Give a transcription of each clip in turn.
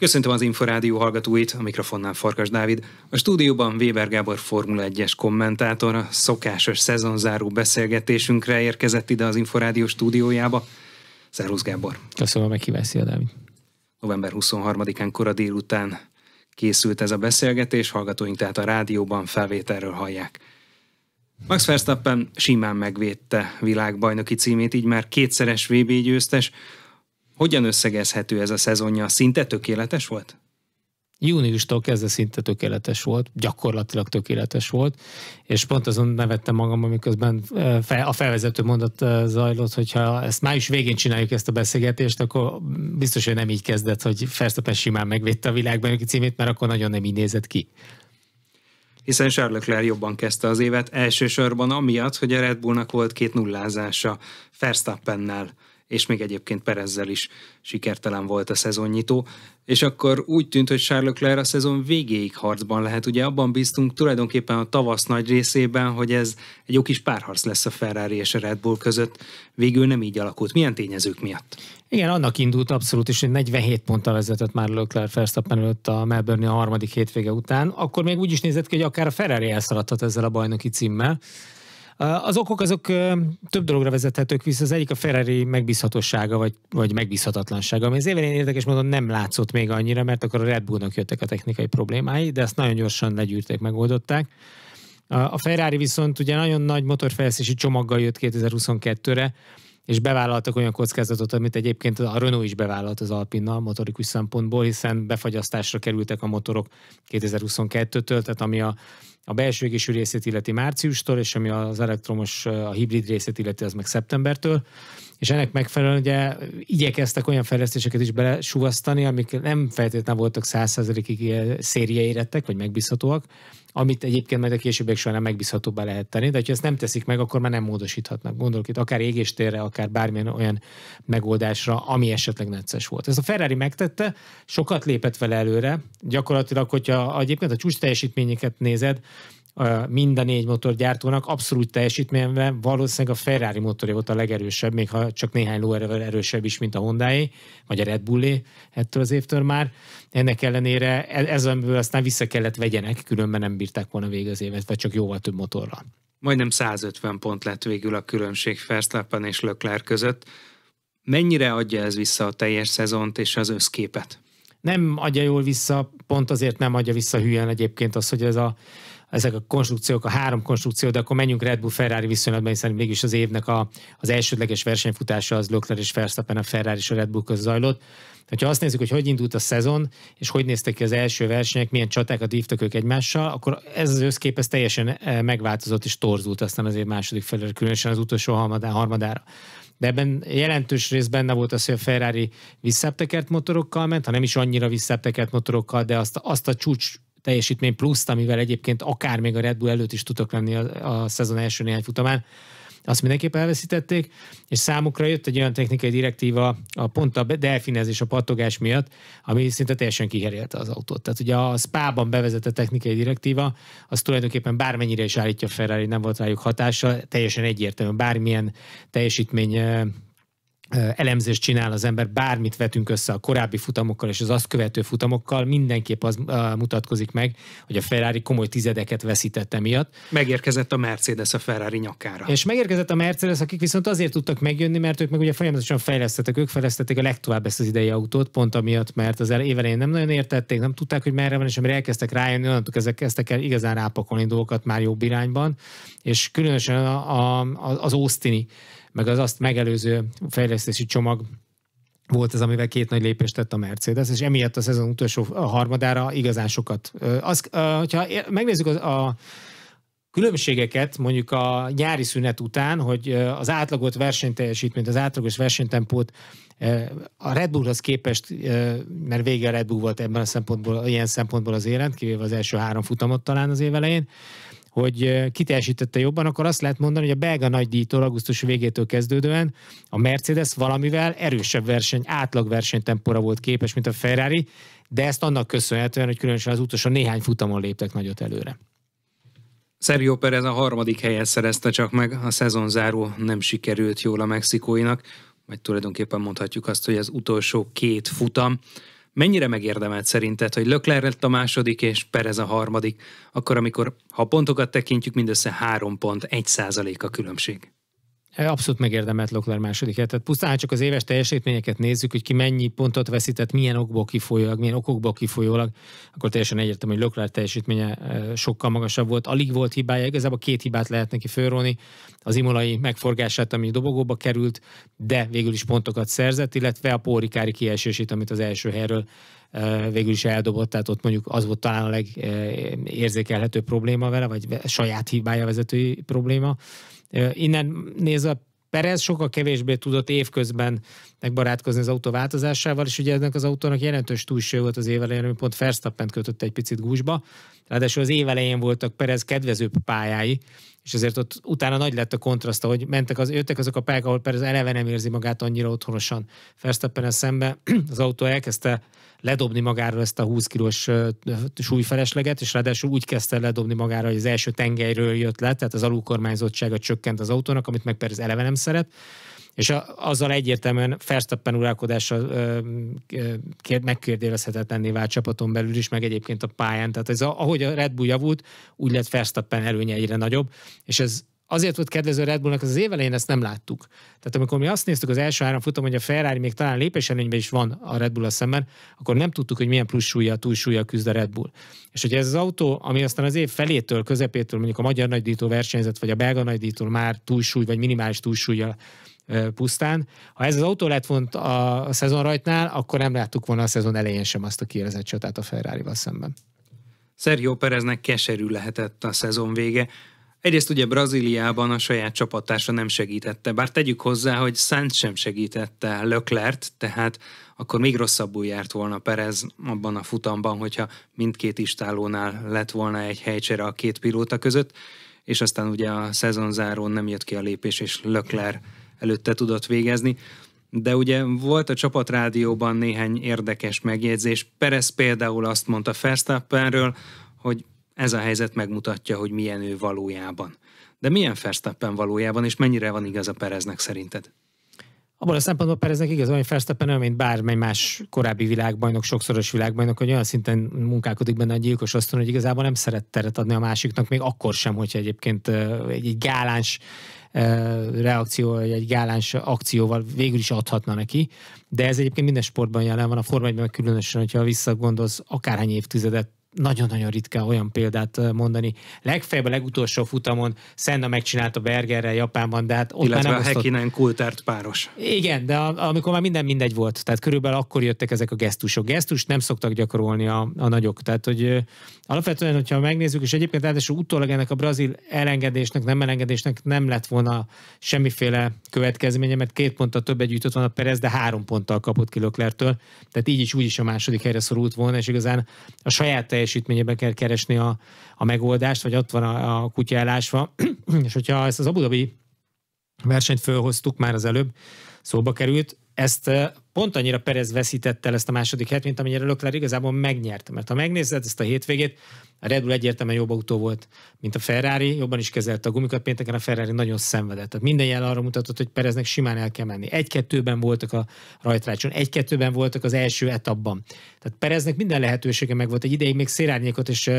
Köszöntöm az Inforádió hallgatóit, a mikrofonnál Farkas Dávid. A stúdióban Weber Gábor Formula 1-es kommentátor a szokásos szezonzáró beszélgetésünkre érkezett ide az Inforádió stúdiójába. Szerusz Gábor! Köszönöm a meghívást, Dávid! November 23-án kora délután készült ez a beszélgetés, hallgatóink tehát a rádióban felvételről hallják. Max Verstappen simán megvédte világbajnoki címét, így már kétszeres VB győztes, hogyan összegezhető ez a szezonja? Szinte tökéletes volt? Júniustól kezdve szinte tökéletes volt, gyakorlatilag tökéletes volt, és pont azon nevettem magam, amiközben eh, a felvezető mondat eh, zajlott, hogyha ezt május végén csináljuk ezt a beszélgetést, akkor biztos, hogy nem így kezdett, hogy Fersztappen simán megvédte a egy címét, mert akkor nagyon nem így nézett ki hiszen Charles Leclerc jobban kezdte az évet elsősorban amiatt, hogy a Red Bullnak volt két nullázása Verstappennel és még egyébként Perezzel is sikertelen volt a szezonnyitó, és akkor úgy tűnt, hogy Charles Leclerc a szezon végéig harcban lehet. Ugye abban bíztunk tulajdonképpen a tavasz nagy részében, hogy ez egy jó kis párharc lesz a Ferrari és a Red Bull között. Végül nem így alakult. Milyen tényezők miatt? Igen, annak indult abszolút is, hogy 47 ponttal vezetett már Leclerc Verstappen előtt a Melbourne a harmadik hétvége után. Akkor még úgy is nézett ki, hogy akár a Ferrari elszaladhat ezzel a bajnoki címmel. Az okok azok több dologra vezethetők vissza. Az egyik a Ferrari megbízhatósága, vagy, vagy megbízhatatlansága, ami az évelén érdekes módon nem látszott még annyira, mert akkor a Red Bullnak jöttek a technikai problémái, de ezt nagyon gyorsan legyűrték, megoldották. A Ferrari viszont ugye nagyon nagy motorfejlesztési csomaggal jött 2022-re, és bevállaltak olyan kockázatot, amit egyébként a Renault is bevállalt az Alpinnal motorikus szempontból, hiszen befagyasztásra kerültek a motorok 2022-től, tehát ami a, a belső égésű részét illeti márciustól, és ami az elektromos, a hibrid részét illeti, az meg szeptembertől. És ennek megfelelően ugye igyekeztek olyan fejlesztéseket is belesúvasztani, amik nem feltétlenül voltak 100%-ig szériaérettek, vagy megbízhatóak, amit egyébként majd a későbbiek során megbízhatóbbá lehet tenni, de ha ezt nem teszik meg, akkor már nem módosíthatnak. Gondolok itt akár égéstérre, akár bármilyen olyan megoldásra, ami esetleg necces volt. Ez a Ferrari megtette, sokat lépett vele előre, gyakorlatilag, hogyha egyébként a csúcs teljesítményeket nézed, mind a négy motorgyártónak abszolút teljesítményben valószínűleg a Ferrari motorja volt a legerősebb, még ha csak néhány lóerővel erősebb is, mint a honda vagy a Red Bullé ettől az évtől már. Ennek ellenére e- ezenből aztán vissza kellett vegyenek, különben nem bírták volna végig az évet, vagy csak jóval több motorral. Majdnem 150 pont lett végül a különbség Verstappen és Leclerc között. Mennyire adja ez vissza a teljes szezont és az összképet? Nem adja jól vissza, pont azért nem adja vissza hülyen egyébként az, hogy ez a ezek a konstrukciók, a három konstrukció, de akkor menjünk Red Bull Ferrari viszonylatban, hiszen mégis az évnek a, az elsődleges versenyfutása az Lökler és Verstappen a Ferrari és a Red Bull között zajlott. Ha azt nézzük, hogy hogy indult a szezon, és hogy néztek ki az első versenyek, milyen csatákat vívtak ők egymással, akkor ez az összkép ez teljesen eh, megváltozott és torzult aztán az év második felére, különösen az utolsó harmadá, harmadára de ebben jelentős rész benne volt az, hogy a Ferrari visszaptekert motorokkal ment, ha nem is annyira visszaptekert motorokkal, de azt, azt a csúcs teljesítmény pluszt, amivel egyébként akár még a Red Bull előtt is tudok lenni a, a szezon első néhány futamán, azt mindenképp elveszítették, és számukra jött egy olyan technikai direktíva, a pont a delfinezés, a patogás miatt, ami szinte teljesen kiherélte az autót. Tehát ugye a spában bevezetett technikai direktíva, az tulajdonképpen bármennyire is állítja Ferrari, nem volt rájuk hatása, teljesen egyértelmű, bármilyen teljesítmény eh, elemzést csinál az ember, bármit vetünk össze a korábbi futamokkal és az azt követő futamokkal, mindenképp az uh, mutatkozik meg, hogy a Ferrari komoly tizedeket veszítette miatt. Megérkezett a Mercedes a Ferrari nyakára. És megérkezett a Mercedes, akik viszont azért tudtak megjönni, mert ők meg ugye folyamatosan fejlesztettek, ők fejlesztették a legtovább ezt az idei autót, pont amiatt, mert az évelején nem nagyon értették, nem tudták, hogy merre van, és amire elkezdtek rájönni, onnantól ezek kezdtek el igazán rápakolni dolgokat már jobb irányban, és különösen a, a, az Austini meg az azt megelőző fejlesztési csomag volt ez, amivel két nagy lépést tett a Mercedes, és emiatt a szezon utolsó a harmadára igazán sokat. Az, hogyha megnézzük az, a különbségeket mondjuk a nyári szünet után, hogy az átlagot versenyteljesítményt, az átlagos versenytempót a Red Bullhoz képest, mert vége a Red Bull volt ebben a szempontból, ilyen szempontból az élet, kivéve az első három futamot talán az év elején, hogy kiteljesítette jobban, akkor azt lehet mondani, hogy a belga nagydíjtól augusztus végétől kezdődően a Mercedes valamivel erősebb verseny, átlag versenytempora volt képes, mint a Ferrari, de ezt annak köszönhetően, hogy különösen az utolsó néhány futamon léptek nagyot előre. Sergio Perez a harmadik helyet szerezte csak meg, a szezonzáró nem sikerült jól a mexikóinak, vagy tulajdonképpen mondhatjuk azt, hogy az utolsó két futam mennyire megérdemelt szerinted, hogy Lökler lett a második és Perez a harmadik, akkor amikor, ha pontokat tekintjük, mindössze három pont, egy százalék a különbség? Abszolút megérdemelt Lokler második hetet. Pusztán csak az éves teljesítményeket nézzük, hogy ki mennyi pontot veszített, milyen okból kifolyólag, milyen okokból kifolyólag, akkor teljesen egyértelmű, hogy Lokler teljesítménye sokkal magasabb volt. Alig volt hibája, igazából két hibát lehet neki fölróni, az imolai megforgását, ami dobogóba került, de végül is pontokat szerzett, illetve a pórikári kiesését, amit az első helyről végül is eldobott, tehát ott mondjuk az volt talán a legérzékelhető probléma vele, vagy saját hibája vezetői probléma. Innen nézve Perez sokkal kevésbé tudott évközben megbarátkozni az autó változásával, és ugye ennek az autónak jelentős túlsó volt az évelején, ami pont Verstappen kötött egy picit gúzsba. Ráadásul az évelején voltak Perez kedvezőbb pályái, és ezért ott utána nagy lett a kontraszt, hogy mentek az, jöttek azok a pályák, ahol Perez eleve nem érzi magát annyira otthonosan. Verstappen szembe az autó elkezdte ledobni magáról ezt a 20 kilós súlyfelesleget, és ráadásul úgy kezdte ledobni magára, hogy az első tengelyről jött le, tehát az alulkormányzottsága csökkent az autónak, amit meg Perez eleve nem szeret. És a, azzal egyértelműen Verstappen uralkodása megkérdőjelezhetetlenné vált csapaton belül is, meg egyébként a pályán. Tehát ez, a, ahogy a Red Bull javult, úgy lett Verstappen előnye egyre nagyobb, és ez azért volt kedvező Red Bullnak, az évelején ezt nem láttuk. Tehát amikor mi azt néztük az első három futam, hogy a Ferrari még talán lépéselőnyben is van a Red bull a szemben, akkor nem tudtuk, hogy milyen plusz súlya, túlsúlya küzd a Red Bull. És hogy ez az autó, ami aztán az év felétől, közepétől mondjuk a magyar nagydító versenyzett, vagy a belga nagydító már túlsúly, vagy minimális túlsúlya pusztán. Ha ez az autó lett volna a, a szezon rajtnál, akkor nem láttuk volna a szezon elején sem azt a kiélezett csatát a Ferrari-val szemben. Sergio Pereznek keserű lehetett a szezon vége. Egyrészt ugye Brazíliában a saját csapattársa nem segítette, bár tegyük hozzá, hogy Szent sem segítette Löklert, tehát akkor még rosszabbul járt volna Perez abban a futamban, hogyha mindkét istálónál lett volna egy helycsere a két pilóta között, és aztán ugye a szezonzárón nem jött ki a lépés, és Lökler előtte tudott végezni. De ugye volt a csapatrádióban néhány érdekes megjegyzés. Perez például azt mondta Verstappenről, hogy ez a helyzet megmutatja, hogy milyen ő valójában. De milyen Verstappen valójában, és mennyire van igaz a Pereznek szerinted? Abban a szempontból Pereznek igaz, hogy Verstappen olyan, mint bármely más korábbi világbajnok, sokszoros világbajnok, hogy olyan szinten munkálkodik benne a gyilkos oszton, hogy igazából nem szeret teret adni a másiknak, még akkor sem, hogyha egyébként egy, egy gáláns reakció, egy gáláns akcióval végül is adhatna neki. De ez egyébként minden sportban jelen van, a formájban meg különösen, hogyha visszagondolsz akárhány évtizedet nagyon-nagyon ritkán olyan példát mondani. Legfeljebb a legutolsó futamon Senna megcsinálta Bergerrel Japánban, de hát ott Illetve már nem a osztott... Hekinen kultárt páros. Igen, de amikor már minden mindegy volt. Tehát körülbelül akkor jöttek ezek a gesztusok. Gesztust nem szoktak gyakorolni a, a nagyok. Tehát, hogy ö, alapvetően, hogyha megnézzük, és egyébként ráadásul utólag ennek a brazil elengedésnek, nem elengedésnek nem lett volna semmiféle következménye, mert két ponttal több gyűjtött a Perez, de három ponttal kapott ki Löklertől. Tehát így is úgy is a második helyre szorult volna, és igazán a saját teljesítményében kell keresni a, a megoldást, vagy ott van a, a kutya elásva. és hogyha ezt az Abu Dhabi versenyt fölhoztuk már az előbb, szóba került, ezt pont annyira Perez veszítette el ezt a második hét, mint amennyire Leclerc igazából megnyerte. Mert ha megnézed ezt a hétvégét, a Red Bull egyértelműen jobb autó volt, mint a Ferrari, jobban is kezelte a gumikat, pénteken a Ferrari nagyon szenvedett. Tehát minden jel arra mutatott, hogy Pereznek simán el kell menni. Egy-kettőben voltak a rajtrácson, egy-kettőben voltak az első etapban. Tehát Pereznek minden lehetősége meg volt. Egy ideig még szélárnyékot és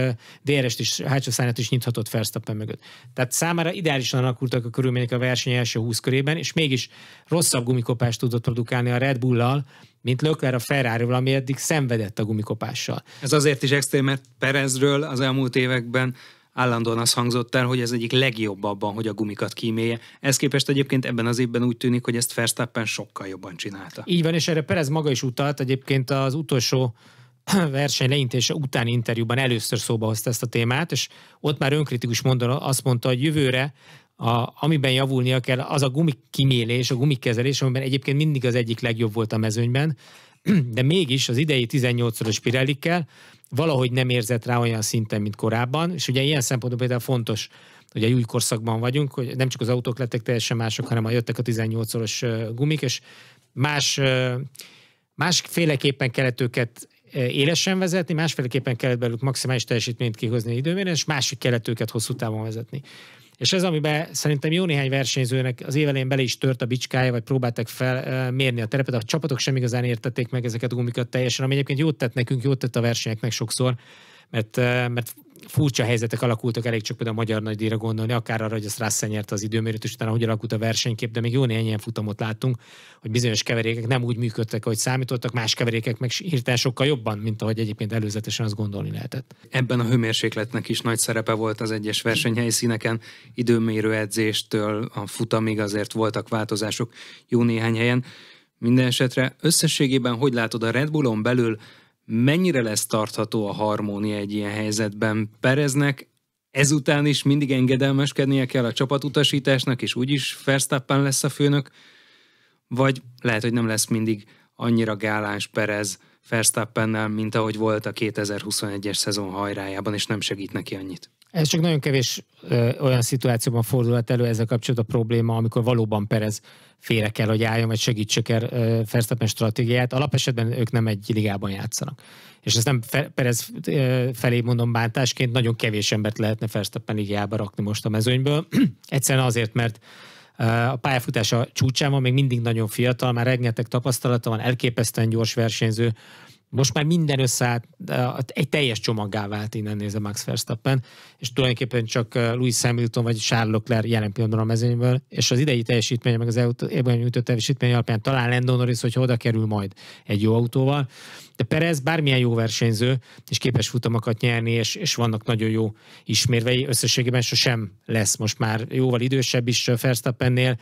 DRS-t is, hátsó szárnyat is nyithatott Verstappen mögött. Tehát számára ideálisan alakultak a körülmények a verseny első 20 körében, és mégis rosszabb gumikopást tudott produkálni a Red Bull Red mint Lökler a ferrari ami eddig szenvedett a gumikopással. Ez azért is extrém, mert Perezről az elmúlt években állandóan az hangzott el, hogy ez egyik legjobb abban, hogy a gumikat kímélje. Ez képest egyébként ebben az évben úgy tűnik, hogy ezt Verstappen sokkal jobban csinálta. Így van, és erre Perez maga is utalt egyébként az utolsó verseny leintése utáni interjúban először szóba hozta ezt a témát, és ott már önkritikus mondaná, azt mondta, hogy jövőre a, amiben javulnia kell, az a gumikimélés, a gumikezelés, amiben egyébként mindig az egyik legjobb volt a mezőnyben, de mégis az idei 18-szoros Pirellikkel valahogy nem érzett rá olyan szinten, mint korábban, és ugye ilyen szempontból például fontos, hogy egy új korszakban vagyunk, hogy nem csak az autók lettek teljesen mások, hanem jöttek a 18-szoros gumik, és más, másféleképpen kellett őket élesen vezetni, másféleképpen kellett belőlük maximális teljesítményt kihozni és másik kellett őket hosszú távon vezetni. És ez, amiben szerintem jó néhány versenyzőnek az évelén bele is tört a bicskája, vagy próbáltak felmérni a terepet, a csapatok sem igazán értették meg ezeket a gumikat teljesen, ami egyébként jót tett nekünk, jót tett a versenyeknek sokszor, mert, mert furcsa helyzetek alakultak, elég csak például a magyar nagydíjra gondolni, akár arra, hogy azt Russell az időmérőt, és utána hogy alakult a versenykép, de még jó néhány ilyen futamot láttunk, hogy bizonyos keverékek nem úgy működtek, ahogy számítottak, más keverékek meg hirtelen sokkal jobban, mint ahogy egyébként előzetesen azt gondolni lehetett. Ebben a hőmérsékletnek is nagy szerepe volt az egyes versenyhelyszíneken, időmérő edzéstől a futamig azért voltak változások jó néhány helyen. Minden esetre összességében hogy látod a Red Bullon belül mennyire lesz tartható a harmónia egy ilyen helyzetben? Pereznek ezután is mindig engedelmeskednie kell a csapatutasításnak, és úgyis Verstappen lesz a főnök, vagy lehet, hogy nem lesz mindig annyira gáláns Perez, Verstappennel, mint ahogy volt a 2021-es szezon hajrájában, és nem segít neki annyit. Ez csak nagyon kevés ö, olyan szituációban fordulhat elő ezzel kapcsolatban a probléma, amikor valóban Perez félre kell, hogy álljon, vagy segítsük el Verstappen stratégiáját. Alapesetben ők nem egy ligában játszanak. És ezt nem fe, Perez felé mondom bántásként, nagyon kevés embert lehetne Verstappen ligába rakni most a mezőnyből. Egyszerűen azért, mert a pályafutása csúcsán van, még mindig nagyon fiatal, már rengeteg tapasztalata van, elképesztően gyors versenyző, most már minden összeállt, egy teljes csomaggá vált innen nézve Max Verstappen, és tulajdonképpen csak Louis Hamilton vagy Charles Leclerc jelen pillanatban a mezőnyből, és az idei teljesítménye, meg az ebben nyújtott teljesítmény alapján talán Lando Norris, hogyha oda kerül majd egy jó autóval, de Perez bármilyen jó versenyző, és képes futamokat nyerni, és, és vannak nagyon jó ismérvei, összességében sosem lesz most már jóval idősebb is Verstappennél,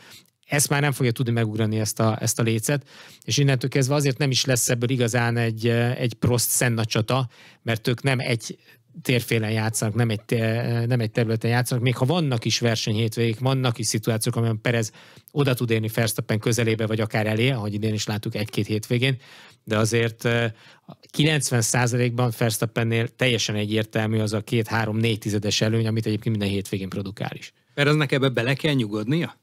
ezt már nem fogja tudni megugrani ezt a, ezt a lécet, és innentől kezdve azért nem is lesz ebből igazán egy, eh, egy prost szenna csata, mert ők nem egy térfélen játszanak, nem egy, eh, nem egy területen játszanak, még ha vannak is versenyhétvégék, vannak is szituációk, amiben Perez oda tud érni Ferstappen közelébe, vagy akár elé, ahogy idén is láttuk egy-két hétvégén, de azért 90%-ban eh, Ferstappennél teljesen egyértelmű az a két-három-négy tizedes előny, amit egyébként minden hétvégén produkál is. Pereznek ebbe bele kell nyugodnia?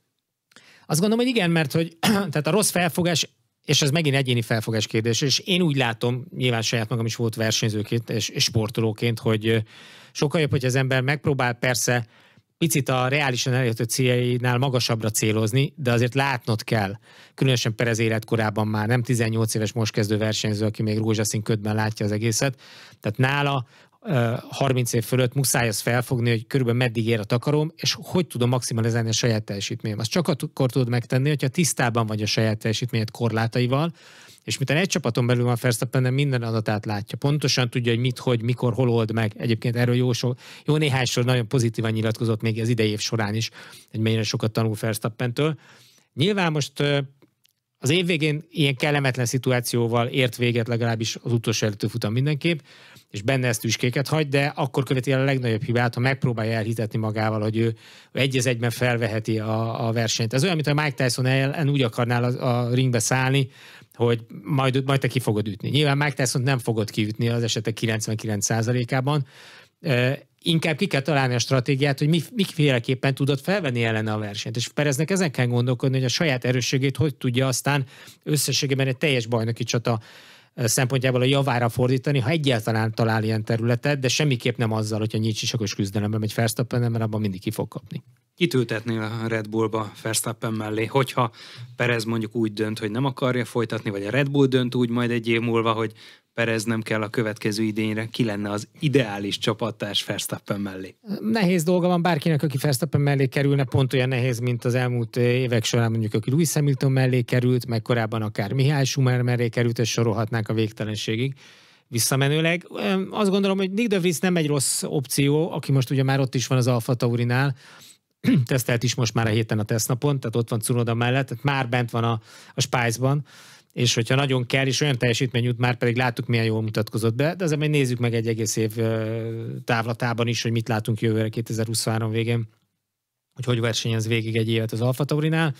Azt gondolom, hogy igen, mert hogy tehát a rossz felfogás és ez megint egyéni felfogás kérdés, és én úgy látom, nyilván saját magam is volt versenyzőként és, sportolóként, hogy sokkal jobb, hogy az ember megpróbál persze picit a reálisan elérhető céljainál magasabbra célozni, de azért látnod kell, különösen Perez életkorában már, nem 18 éves most kezdő versenyző, aki még rózsaszín ködben látja az egészet, tehát nála 30 év fölött muszáj az felfogni, hogy körülbelül meddig ér a takarom, és hogy tudom maximalizálni a saját teljesítményem. Azt csak akkor tudod megtenni, hogyha tisztában vagy a saját teljesítményed korlátaival, és miután egy csapaton belül van Fersztappen, minden adatát látja. Pontosan tudja, hogy mit, hogy, mikor, hol old meg. Egyébként erről jó, so, jó néhány sor nagyon pozitívan nyilatkozott még az idei év során is, hogy mennyire sokat tanul Fersztappentől. Nyilván most az év végén ilyen kellemetlen szituációval ért véget legalábbis az utolsó előtti futam mindenképp, és benne ezt tüskéket hagy, de akkor követi el a legnagyobb hibát, ha megpróbálja elhitetni magával, hogy ő egy az egyben felveheti a, a versenyt. Ez olyan, mint a Mike Tyson ellen úgy akarnál a, a ringbe szállni, hogy majd, majd te ki fogod ütni. Nyilván Mike Tyson nem fogod kiütni az esetek 99%-ában, inkább ki kell találni a stratégiát, hogy mi, miféleképpen tudod felvenni ellene a versenyt. És Pereznek ezen kell gondolkodni, hogy a saját erősségét hogy tudja aztán összességében egy teljes bajnoki csata szempontjából a javára fordítani, ha egyáltalán talál ilyen területet, de semmiképp nem azzal, hogyha nyílt sisakos küzdelemben megy Verstappen, mert abban mindig ki fog kapni. Kitültetni a Red Bullba Verstappen mellé, hogyha Perez mondjuk úgy dönt, hogy nem akarja folytatni, vagy a Red Bull dönt úgy majd egy év múlva, hogy Perez nem kell a következő idényre, ki lenne az ideális csapattárs Verstappen mellé? Nehéz dolga van bárkinek, aki Verstappen mellé kerülne, pont olyan nehéz, mint az elmúlt eh, évek során mondjuk, aki Louis Hamilton mellé került, meg korábban akár Mihály Schumer mellé került, és sorolhatnánk a végtelenségig visszamenőleg. Azt gondolom, hogy Nick de Vries nem egy rossz opció, aki most ugye már ott is van az Alfa Taurinál, tesztelt is most már a héten a tesznapon, tehát ott van Cunoda mellett, tehát már bent van a, a Spice-ban és hogyha nagyon kell, és olyan teljesítmény jut, már pedig láttuk, milyen jól mutatkozott be, de azért még nézzük meg egy egész év távlatában is, hogy mit látunk jövőre 2023 végén, hogy hogy versenyez végig egy évet az Alfa Taurinál.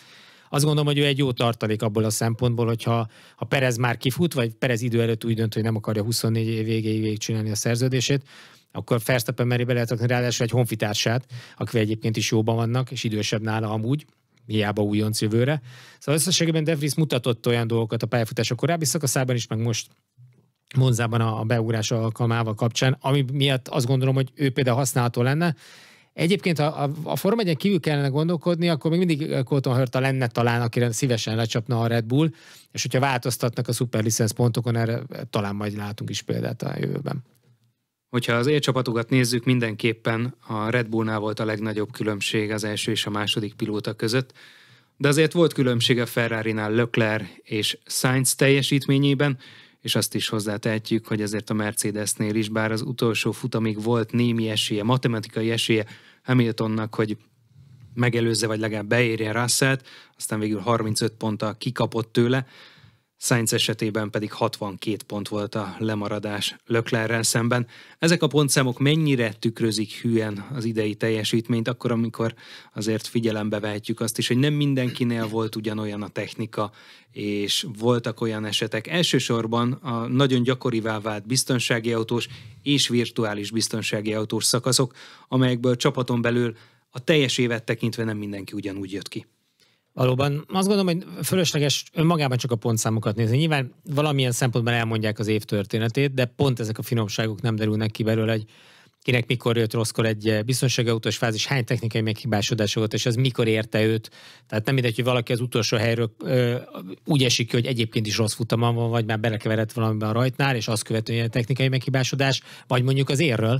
Azt gondolom, hogy ő egy jó tartalék abból a szempontból, hogyha ha Perez már kifut, vagy Perez idő előtt úgy dönt, hogy nem akarja 24 év végéig csinálni a szerződését, akkor Verstappen meri bele rakni ráadásul egy honfitársát, akivel egyébként is jóban vannak, és idősebb nála amúgy, hiába újonc jövőre. Szóval összességében De Vries mutatott olyan dolgokat a pályafutása korábbi szakaszában is, meg most Monzában a beugrás alkalmával kapcsán, ami miatt azt gondolom, hogy ő például használható lenne. Egyébként, ha a, a Form 1 kívül kellene gondolkodni, akkor még mindig eh, Colton Hörta lenne talán, akire szívesen lecsapna a Red Bull, és hogyha változtatnak a szuperlicensz pontokon, erre talán majd látunk is példát a jövőben. Hogyha az élcsapatokat nézzük, mindenképpen a Red Bullnál volt a legnagyobb különbség az első és a második pilóta között, de azért volt különbség a Ferrari-nál Lökler és Sainz teljesítményében, és azt is hozzátehetjük, hogy ezért a Mercedesnél is, bár az utolsó futamig volt némi esélye, matematikai esélye Hamiltonnak, hogy megelőzze, vagy legalább beérje russell aztán végül 35 ponttal kikapott tőle, Sainz esetében pedig 62 pont volt a lemaradás Löklerrel szemben. Ezek a pontszámok mennyire tükrözik hűen az idei teljesítményt, akkor amikor azért figyelembe vehetjük azt is, hogy nem mindenkinél volt ugyanolyan a technika, és voltak olyan esetek. Elsősorban a nagyon gyakorivá vált biztonsági autós és virtuális biztonsági autós szakaszok, amelyekből csapaton belül a teljes évet tekintve nem mindenki ugyanúgy jött ki. Valóban azt gondolom, hogy fölösleges önmagában csak a pontszámokat nézni. Nyilván valamilyen szempontban elmondják az év történetét, de pont ezek a finomságok nem derülnek ki belőle, hogy kinek mikor jött rosszkor egy biztonsági autós fázis, hány technikai meghibásodás volt, és az mikor érte őt. Tehát nem mindegy, hogy valaki az utolsó helyről ö, úgy esik ki, hogy egyébként is rossz futamon van, vagy már belekeveredt valamiben a rajtnál, és azt követően a technikai meghibásodás, vagy mondjuk az érről.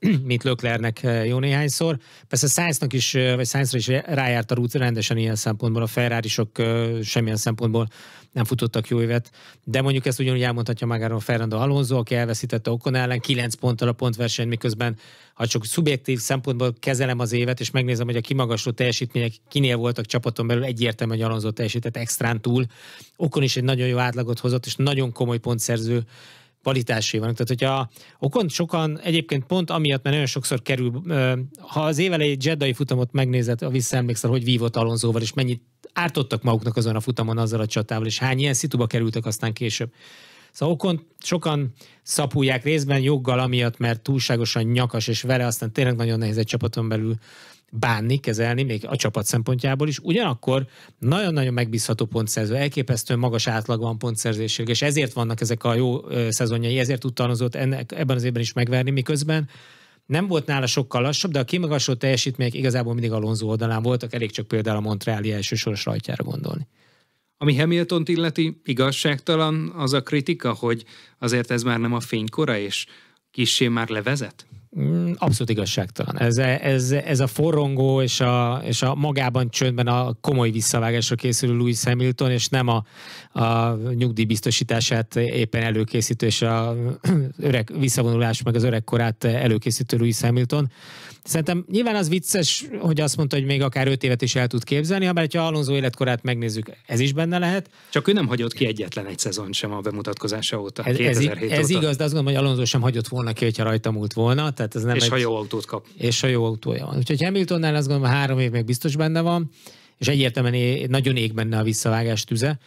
mint Löklernek eh, jó néhányszor. Persze Sainznak is, eh, vagy Sainzra is rájárt a rút rendesen ilyen szempontból, a ferrari eh, semmilyen szempontból nem futottak jó évet, de mondjuk ezt ugyanúgy elmondhatja magáról Fernando Alonso, aki elveszítette Okon ellen 9 ponttal a pontverseny, miközben ha csak szubjektív szempontból kezelem az évet, és megnézem, hogy a kimagasló teljesítmények kinél voltak csapaton belül, egyértelmű, hogy Alonso teljesített extrán túl. Okon is egy nagyon jó átlagot hozott, és nagyon komoly pontszerző kvalitásai vannak. Tehát, hogyha okon sokan egyébként pont amiatt, mert nagyon sokszor kerül, ha az évelei Jeddai futamot megnézett, a visszaemlékszel, hogy vívott Alonzóval, és mennyit ártottak maguknak azon a futamon azzal a csatával, és hány ilyen szituba kerültek aztán később. Szóval Okon sokan szapulják részben joggal amiatt, mert túlságosan nyakas, és vele aztán tényleg nagyon nehéz egy csapaton belül bánni, kezelni, még a csapat szempontjából is. Ugyanakkor nagyon-nagyon megbízható pontszerző, elképesztően magas átlag van pontszerzésük, és ezért vannak ezek a jó szezonjai, ezért tudta ennek, ebben az évben is megverni, miközben nem volt nála sokkal lassabb, de a kimagasló teljesítmények igazából mindig Alonso oldalán voltak, elég csak például a Montreali elsősoros rajtjára gondolni. Ami hamilton illeti, igazságtalan az a kritika, hogy azért ez már nem a fénykora, és kissé már levezet? Mm, abszolút igazságtalan. Ez, ez, ez a forrongó és a, és a magában csöndben a komoly visszavágásra készülő Louis Hamilton, és nem a, a nyugdíjbiztosítását éppen előkészítő, és a öreg visszavonulás, meg az öregkorát előkészítő Louis Hamilton. Szerintem nyilván az vicces, hogy azt mondta, hogy még akár öt évet is el tud képzelni, ha bár ha Alonso életkorát megnézzük, ez is benne lehet. Csak ő nem hagyott ki egyetlen egy szezon sem a bemutatkozása óta. Ez, ez, óta. igaz, de azt gondolom, hogy Alonso sem hagyott volna ki, hogyha rajta múlt volna. Tehát ez nem és egy, ha jó autót kap. És ha jó autója van. Úgyhogy Hamiltonnál azt gondolom, három év még biztos benne van, és egyértelműen nagyon ég benne a visszavágás tüze.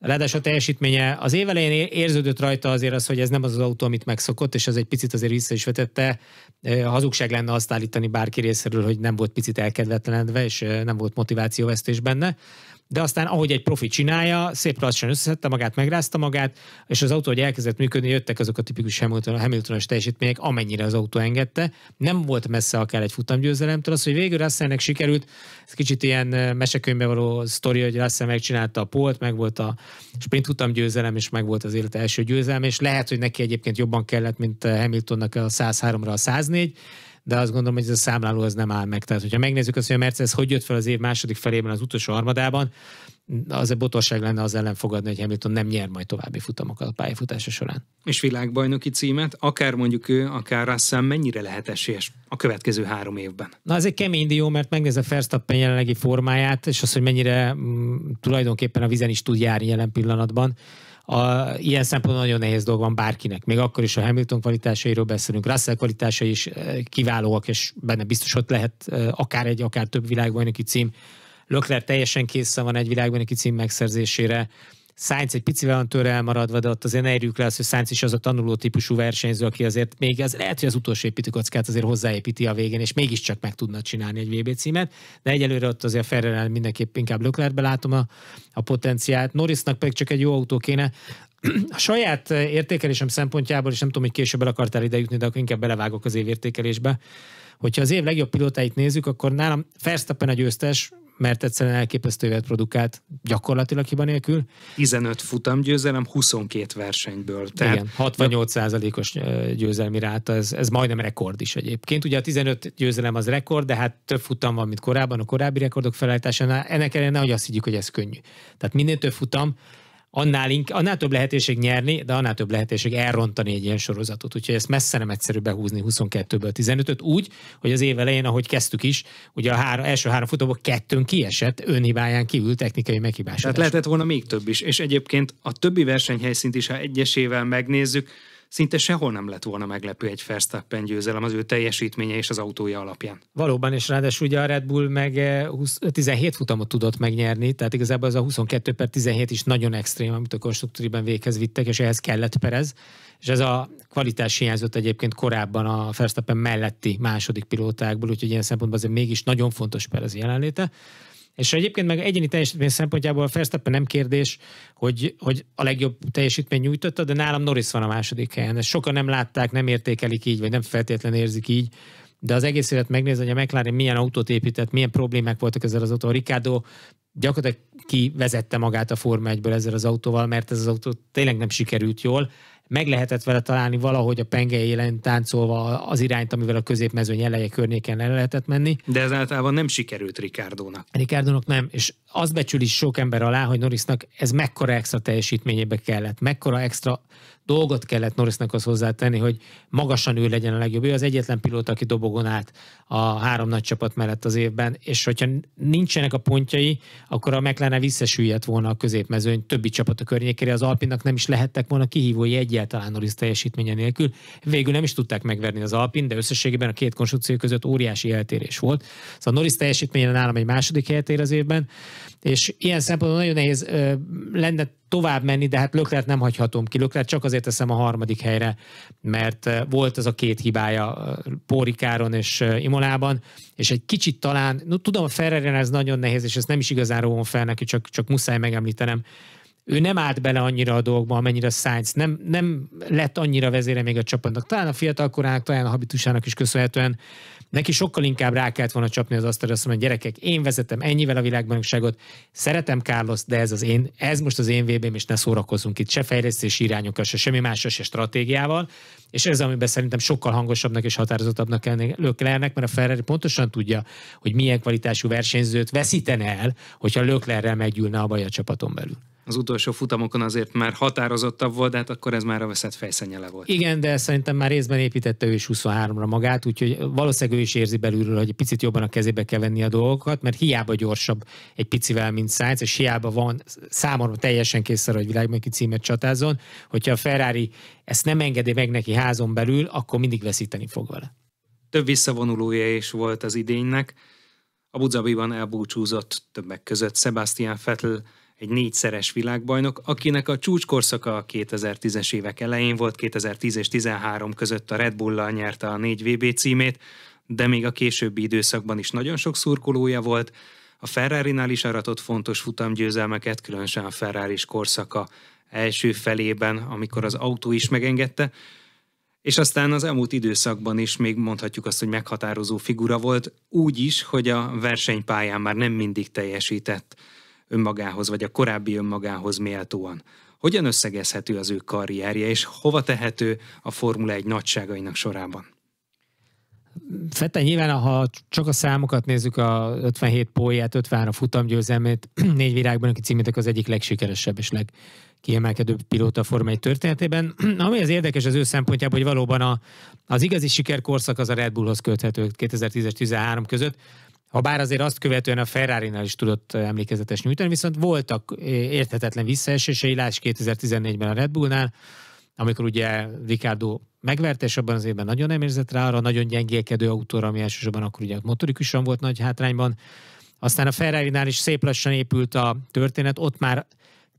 Ráadásul a teljesítménye az év elején érződött rajta azért az, hogy ez nem az az autó, amit megszokott, és az egy picit azért vissza is vetette. Hazugság lenne azt állítani bárki részéről, hogy nem volt picit elkedvetlenedve, és nem volt motivációvesztés benne de aztán ahogy egy profi csinálja, szép lassan összeszedte magát, megrázta magát, és az autó, hogy elkezdett működni, jöttek azok a tipikus Hamilton, Hamiltonos teljesítmények, amennyire az autó engedte. Nem volt messze akár egy futamgyőzelemtől, az, hogy végül Russellnek sikerült, ez kicsit ilyen mesekönyvbe való sztori, hogy Russell megcsinálta a polt, meg volt a sprint futamgyőzelem, és meg volt az élet első győzelme, és lehet, hogy neki egyébként jobban kellett, mint Hamiltonnak a 103-ra a 104, de azt gondolom, hogy ez a számláló az nem áll meg. Tehát, hogyha megnézzük azt, hogy a Mercedes hogy jött fel az év második felében az utolsó harmadában, az egy botorság lenne az ellen fogadni, hogy Hamilton nem nyer majd további futamokat a pályafutása során. És világbajnoki címet, akár mondjuk ő, akár Russell mennyire lehet esélyes a következő három évben? Na ez egy kemény dió, mert megnézze Ferstappen jelenlegi formáját, és az, hogy mennyire m- mm, tulajdonképpen a vizen is tud járni jelen pillanatban a, ilyen szempontból nagyon nehéz dolog van bárkinek. Még akkor is a Hamilton kvalitásairól beszélünk, Russell kvalitásai is e, kiválóak, és benne biztos ott lehet e, akár egy, akár több világbajnoki cím. Lökler teljesen készen van egy világbajnoki cím megszerzésére. Sainz egy picivel van tőle elmaradva, de ott azért ne érjük le azt, hogy Sainz is az a tanuló típusú versenyző, aki azért még az, lehet, hogy az utolsó építőkockát azért hozzáépíti a végén, és mégiscsak meg tudna csinálni egy VB címet, de egyelőre ott azért Ferrerrel mindenképp inkább Löklerbe látom a, a potenciált. Norrisnak pedig csak egy jó autó kéne. A saját értékelésem szempontjából, és nem tudom, hogy később el akartál ide jutni, de akkor inkább belevágok az évértékelésbe. Hogyha az év legjobb pilótáit nézzük, akkor nálam Verstappen a győztes, mert egyszerűen elképesztő évet produkált gyakorlatilag hiba nélkül. 15 futam győzelem 22 versenyből. Tehát Igen, 68%-os győzelmi ráta, ez, ez majdnem rekord is egyébként. Ugye a 15 győzelem az rekord, de hát több futam van, mint korábban a korábbi rekordok felállításánál. Ennek ellenére, hogy azt higgyük, hogy ez könnyű. Tehát minél több futam, annál, ink- annál több lehetőség nyerni, de annál több lehetőség elrontani egy ilyen sorozatot. Úgyhogy ezt messze nem egyszerű behúzni 22-ből 15-öt úgy, hogy az év elején, ahogy kezdtük is, ugye a három, első három futóból kettőn kiesett, önhibáján kívül technikai meghibásodás. Tehát lehetett volna még több is. És egyébként a többi versenyhelyszínt is, ha egyesével megnézzük, szinte sehol nem lett volna meglepő egy Verstappen győzelem az ő teljesítménye és az autója alapján. Valóban, és ráadásul ugye a Red Bull meg 20, eh, 17 eh, futamot tudott megnyerni, tehát igazából az a 22 per 17 is nagyon extrém, amit a konstruktúriben véghez vittek, és ehhez kellett Perez, és ez a kvalitás hiányzott egyébként korábban a Verstappen melletti második pilótákból, úgyhogy ilyen szempontból azért mégis nagyon fontos Perez jelenléte. És egyébként meg egyéni teljesítmény szempontjából a Verstappen nem kérdés, hogy, hogy a legjobb teljesítmény nyújtotta, de nálam Norris van a második helyen. Ezt sokan nem látták, nem értékelik így, vagy nem feltétlenül érzik így de az egész élet megnézni, hogy a McLaren milyen autót épített, milyen problémák voltak ezzel az autóval. Ricardo gyakorlatilag kivezette magát a Forma 1-ből ezzel az autóval, mert ez az autó tényleg nem sikerült jól meg lehetett vele találni valahogy a penge élen táncolva az irányt, amivel a középmezőny eleje környéken el lehetett menni. De ez általában nem sikerült Ricardónak. Ricardónak nem, és az becsül is sok ember alá, hogy Norrisnak ez mekkora extra teljesítményébe kellett, mekkora extra dolgot kellett Norrisnak az hozzátenni, hogy magasan ő legyen a legjobb. Ő az egyetlen pilóta, aki dobogon állt a három nagy csapat mellett az évben, és hogyha nincsenek a pontjai, akkor a McLaren visszasüllyedt volna a középmezőny többi csapat a környékére, az Alpinnak nem is lehettek volna kihívói egyáltalán Norris teljesítménye nélkül. Végül nem is tudták megverni az Alpin, de összességében a két konstrukció között óriási eltérés volt. Szóval Norris teljesítménye nálam egy második helyet ér az évben, és ilyen szempontból nagyon nehéz ö, lenne tovább menni, de hát Löklert nem hagyhatom ki. Löklert csak azért teszem a harmadik helyre, mert eh, volt ez a két hibája eh, Pórikáron és eh, Imolában, és egy kicsit talán, no, tudom, a ferrari ez nagyon nehéz, és ezt nem is igazán róvom fel neki, csak, csak muszáj megemlítenem, ő nem állt bele annyira a dolgba, amennyire Sainz, nem, nem lett annyira vezére még a csapatnak. Talán a fiatal korának, talán a habitusának is köszönhetően, Neki sokkal inkább rá kellett volna csapni az asztalra, azt mondani, gyerekek, én vezetem ennyivel a világbajnokságot, szeretem Carlos, de ez az én, ez most az én vb m és ne szórakozunk itt se fejlesztési irányokkal, se semmi másra, se stratégiával. És ez, amiben szerintem sokkal hangosabbnak és határozottabbnak Löklernek, mert a Ferrari pontosan tudja, hogy milyen kvalitású versenyzőt veszítene el, hogyha Löklerrel meggyűlne a baj a csapaton belül az utolsó futamokon azért már határozottabb volt, de hát akkor ez már a veszett fejszennyele volt. Igen, de szerintem már részben építette ő is 23-ra magát, úgyhogy valószínűleg ő is érzi belülről, hogy picit jobban a kezébe kell venni a dolgokat, mert hiába gyorsabb egy picivel, mint Sainz, és hiába van számomra teljesen kész arra, hogy világbajnoki címet csatázon, hogyha a Ferrari ezt nem engedi meg neki házon belül, akkor mindig veszíteni fog vele. Több visszavonulója is volt az idénynek. Abu Dhabiban elbúcsúzott többek között Sebastian Vettel, egy négyszeres világbajnok, akinek a csúcskorszaka a 2010-es évek elején volt, 2010 és 13 között a Red Bull-lal nyerte a 4 VB címét, de még a későbbi időszakban is nagyon sok szurkolója volt, a Ferrari-nál is aratott fontos futamgyőzelmeket, különösen a ferrari korszaka első felében, amikor az autó is megengedte, és aztán az elmúlt időszakban is még mondhatjuk azt, hogy meghatározó figura volt, úgy is, hogy a versenypályán már nem mindig teljesített önmagához, vagy a korábbi önmagához méltóan. Hogyan összegezhető az ő karrierje, és hova tehető a Formula 1 nagyságainak sorában? Fette nyilván, ha csak a számokat nézzük, a 57 pólját, 53 futamgyőzelmét, négy aki címétek az egyik legsikeresebb és legkiemelkedőbb pilóta Forma 1 történetében. Ami az érdekes az ő szempontjából, hogy valóban a, az igazi sikerkorszak az a Red Bullhoz köthető 2010 13 között, ha bár azért azt követően a ferrari is tudott emlékezetes nyújtani, viszont voltak érthetetlen visszaesései, láss 2014-ben a Red Bullnál, amikor ugye Ricardo megverte, és abban az évben nagyon nem érzett rá arra, nagyon gyengélkedő autóra, ami elsősorban akkor ugye motorikusan volt nagy hátrányban. Aztán a ferrari is szép lassan épült a történet, ott már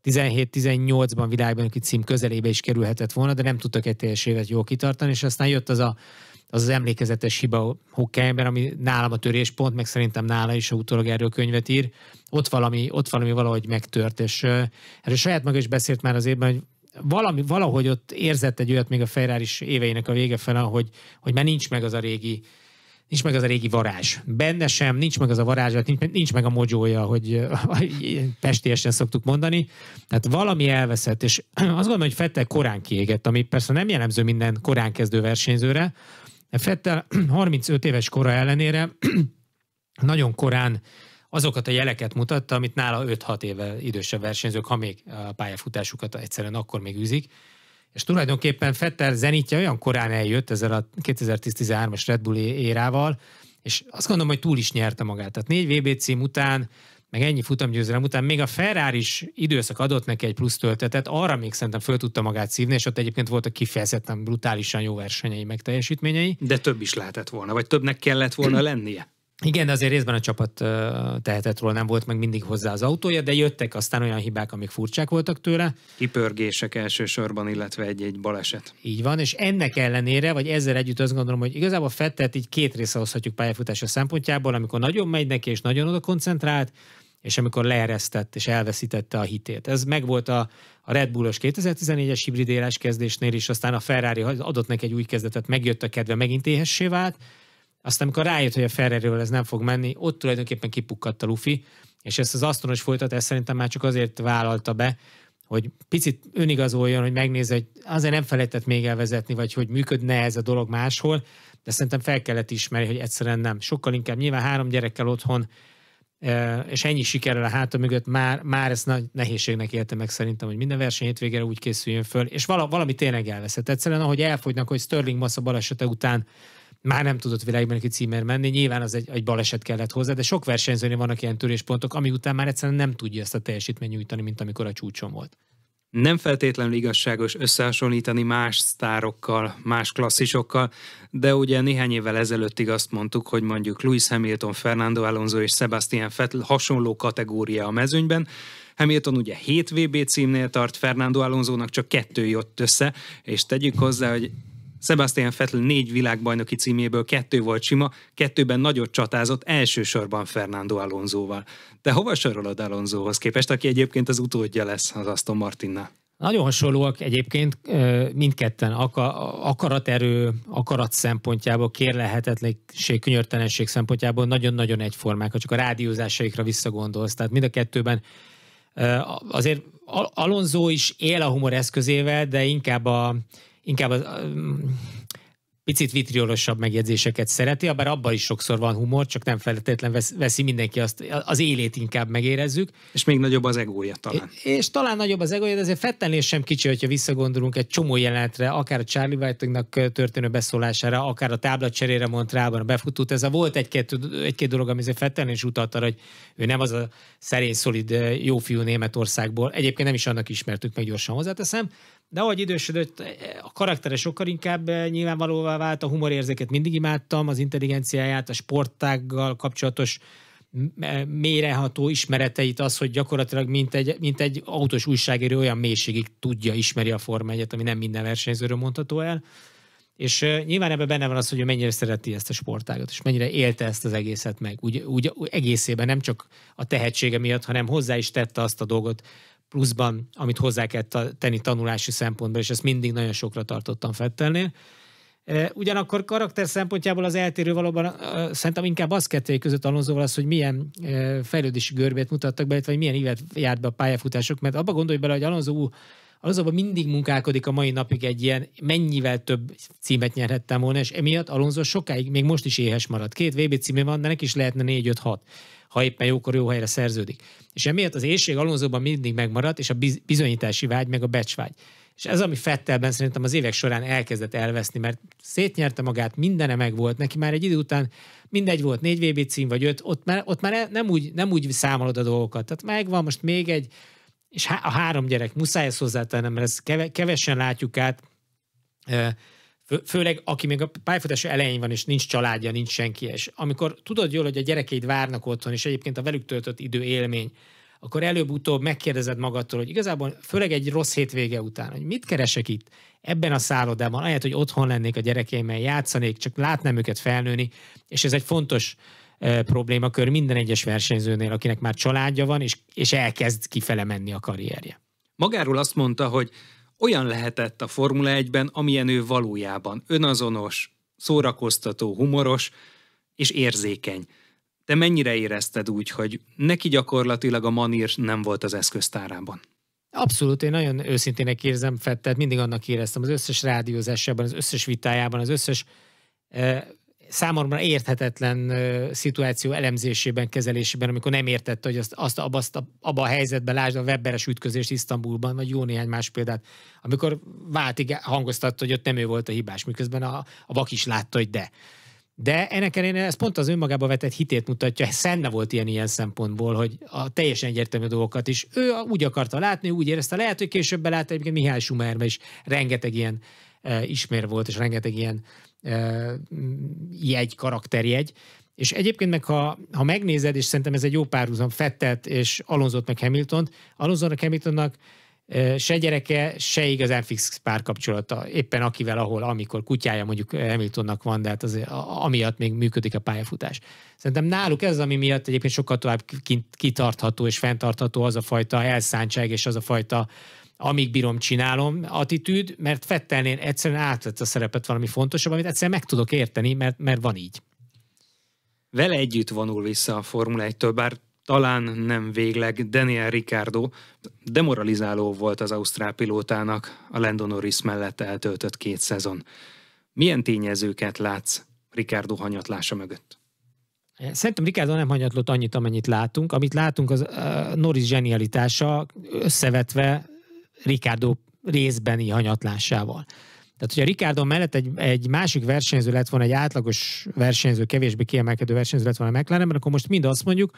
17-18-ban világban, aki cím közelébe is kerülhetett volna, de nem tudtak egy teljes évet jól kitartani, és aztán jött az a az az emlékezetes hiba hokkájában, ami nálam a töréspont, meg szerintem nála is, a utólag erről könyvet ír, ott valami, ott valami valahogy megtört, és erről hát saját maga is beszélt már az évben, hogy valami, valahogy ott érzett egy olyat még a Ferrari éveinek a vége fele, hogy, hogy már nincs meg az a régi nincs meg az a régi varázs. Benne sem, nincs meg az a varázs, nincs, nincs meg a mogyója, hogy pestiesen szoktuk mondani. Tehát valami elveszett, és azt gondolom, hogy Fettel korán kiégett, ami persze nem jellemző minden korán kezdő versenyzőre, Fettel 35 éves kora ellenére nagyon korán azokat a jeleket mutatta, amit nála 5-6 éve idősebb versenyzők, ha még a pályafutásukat egyszerűen akkor még űzik. És tulajdonképpen Fettel zenítje olyan korán eljött ezzel a 2013-as Red Bull érával, és azt gondolom, hogy túl is nyerte magát. Tehát négy VB cím után meg ennyi futamgyőzelem után még a Ferrari is időszak adott neki egy plusz töltetet, arra még szerintem föl tudta magát szívni, és ott egyébként voltak kifejezetten brutálisan jó versenyei, meg teljesítményei. De több is lehetett volna, vagy többnek kellett volna lennie. Igen, de azért részben a csapat tehetett róla, nem volt meg mindig hozzá az autója, de jöttek aztán olyan hibák, amik furcsák voltak tőle. Kipörgések elsősorban, illetve egy-egy baleset. Így van, és ennek ellenére, vagy ezzel együtt azt gondolom, hogy igazából Fettet így két része hozhatjuk pályafutása szempontjából, amikor nagyon megy neki és nagyon oda koncentrált, és amikor leeresztett és elveszítette a hitét. Ez megvolt a, a Red Bullos 2014-es hibrid éles kezdésnél is, aztán a Ferrari adott neki egy új kezdetet, megjött a kedve, megint éhessé vált, aztán amikor rájött, hogy a ferrari ez nem fog menni, ott tulajdonképpen kipukkadt a Luffy, és ezt az asztonos folytatás szerintem már csak azért vállalta be, hogy picit önigazoljon, hogy megnézze, hogy azért nem felejtett még elvezetni, vagy hogy működne ez a dolog máshol, de szerintem fel kellett ismerni, hogy egyszerűen nem. Sokkal inkább nyilván három gyerekkel otthon és ennyi sikerrel a hátam mögött már, már ezt nagy nehézségnek élte meg szerintem, hogy minden verseny hétvégére úgy készüljön föl, és vala, valami tényleg elveszett. Egyszerűen, ahogy elfogynak, hogy Sterling Massa balesete után már nem tudott világbajnoki címer menni, nyilván az egy, egy baleset kellett hozzá, de sok versenyzőnél vannak ilyen töréspontok, ami után már egyszerűen nem tudja ezt a teljesítményt nyújtani, mint amikor a csúcson volt nem feltétlenül igazságos összehasonlítani más sztárokkal, más klasszisokkal, de ugye néhány évvel ezelőttig azt mondtuk, hogy mondjuk Lewis Hamilton, Fernando Alonso és Sebastian Vettel hasonló kategória a mezőnyben, Hamilton ugye 7 VB címnél tart, Fernando Alonso-nak csak kettő jött össze, és tegyük hozzá, hogy Sebastian Vettel négy világbajnoki címéből kettő volt sima, kettőben nagyot csatázott, elsősorban Fernando Alonsoval. De hova sorolod Alonsohoz képest, aki egyébként az utódja lesz az Aston Martinnál? Nagyon hasonlóak egyébként mindketten akaraterő, akarat szempontjából, kérlehetetlenség, könyörtelenség szempontjából nagyon-nagyon egyformák, ha csak a rádiózásaikra visszagondolsz. Tehát mind a kettőben azért Alonso is él a humor eszközével, de inkább a, inkább az, picit vitriolosabb megjegyzéseket szereti, abban abban is sokszor van humor, csak nem feltétlenül vesz, veszi mindenki azt, az élét inkább megérezzük. És még nagyobb az egója talán. És, és talán nagyobb az egója, de azért fettelnél sem kicsi, hogyha visszagondolunk egy csomó jelenetre, akár a Charlie white történő beszólására, akár a táblacserére Montrában a befutót, ez a volt egy-két, egy dolog, ami azért fettelnél is utalt arra, hogy ő nem az a szerény, szolid, jó fiú Németországból. Egyébként nem is annak ismertük, meg gyorsan hozzáteszem, de ahogy idősödött, e, e, a karaktere sokkal inkább e, nyilvánvalóvá vált, a humorérzéket mindig imádtam, az intelligenciáját, a sportággal kapcsolatos méreható ismereteit, az, hogy gyakorlatilag mint egy, mint egy autós újságíró olyan mélységig tudja, ismeri a Forma ami nem minden versenyzőről mondható el. És nyilván ebben benne van az, hogy mennyire szereti ezt a sportágat, és mennyire élte ezt az egészet meg. Úgy, úgy egészében nem csak a tehetsége miatt, hanem hozzá is tette azt a dolgot, pluszban, amit hozzá kell tenni tanulási szempontból, és ezt mindig nagyon sokra tartottam Fettelnél. E, ugyanakkor karakter szempontjából az eltérő valóban e, szerintem inkább az kettői között Alonsoval az, hogy milyen e, fejlődési görbét mutattak be, illetve hogy milyen évet járt be a pályafutások, mert abba gondolj bele, hogy Alonso Alonsoban mindig munkálkodik a mai napig egy ilyen, mennyivel több címet nyerhettem volna, és emiatt Alonso sokáig, még most is éhes maradt. Két VB címe van, de neki is lehetne 4-5-6 ha éppen jókor jó helyre szerződik. És emiatt az éjség alonzóban mindig megmaradt, és a bizonyítási vágy, meg a becsvágy. És ez, ami Fettelben szerintem az évek során elkezdett elveszni, mert szétnyerte magát, mindene meg volt neki, már egy idő után mindegy volt, négy VB cím vagy öt, ott már, ott már e, nem, úgy, nem úgy számolod a dolgokat. Tehát megvan most még egy, és a három gyerek, muszáj ezt hozzátennem, mert ezt kevesen látjuk át, főleg aki még a pályafutása elején van, és nincs családja, nincs senki, és amikor tudod jól, hogy a gyerekeid várnak otthon, és egyébként a velük töltött idő élmény, akkor előbb-utóbb megkérdezed magadtól, hogy igazából főleg egy rossz hétvége után, hogy mit keresek itt ebben a szállodában, ahelyett, hogy otthon lennék a gyerekeimmel, játszanék, csak látnám őket felnőni, és ez egy fontos e, problémakör minden egyes versenyzőnél, akinek már családja van, és, és elkezd kifele menni a karrierje. Magáról azt mondta, hogy olyan lehetett a Formula 1-ben, amilyen ő valójában, önazonos, szórakoztató, humoros és érzékeny. Te mennyire érezted úgy, hogy neki gyakorlatilag a manír nem volt az eszköztárában? Abszolút, én nagyon őszintének érzem Fettet, mindig annak éreztem az összes rádiózásában, az összes vitájában, az összes eh, számomra érthetetlen szituáció elemzésében, kezelésében, amikor nem értette, hogy azt, azt, abba, azt abba a helyzetben lásd a Webberes ütközést Isztambulban, vagy jó néhány más példát, amikor váltig hangoztatta, hogy ott nem ő volt a hibás, miközben a, a vak is látta, hogy de. De ennek ellenére ez pont az önmagába vetett hitét mutatja, Szenne volt ilyen ilyen szempontból, hogy a teljesen egyértelmű dolgokat is. Ő úgy akarta látni, úgy érezte, lehet, hogy később belátta, egyébként Mihály Sumerben is rengeteg ilyen e, ismér volt, és rengeteg ilyen jegy, karakterjegy, és egyébként meg, ha, ha megnézed, és szerintem ez egy jó párhuzam, Fettet és Alonzot meg Hamiltont, a Hamiltonnak se gyereke, se igazán fix párkapcsolata, éppen akivel, ahol, amikor kutyája mondjuk Hamiltonnak van, de hát az, amiatt még működik a pályafutás. Szerintem náluk ez, ami miatt egyébként sokkal tovább kitartható és fenntartható az a fajta elszántság és az a fajta amíg bírom, csinálom attitűd, mert Fettelnél egyszerűen átvett a szerepet valami fontosabb, amit egyszerűen meg tudok érteni, mert, mert van így. Vele együtt vonul vissza a Formula 1-től, bár talán nem végleg Daniel Ricardo demoralizáló volt az ausztrál pilótának a Lando Norris mellett eltöltött két szezon. Milyen tényezőket látsz Ricardo hanyatlása mögött? Szerintem Ricardo nem hanyatlott annyit, amennyit látunk. Amit látunk, az uh, Norris zsenialitása összevetve Ricardo részbeni hanyatlásával. Tehát, hogyha Ricardo mellett egy, egy másik versenyző lett volna, egy átlagos versenyző, kevésbé kiemelkedő versenyző lett volna a mert akkor most mind azt mondjuk,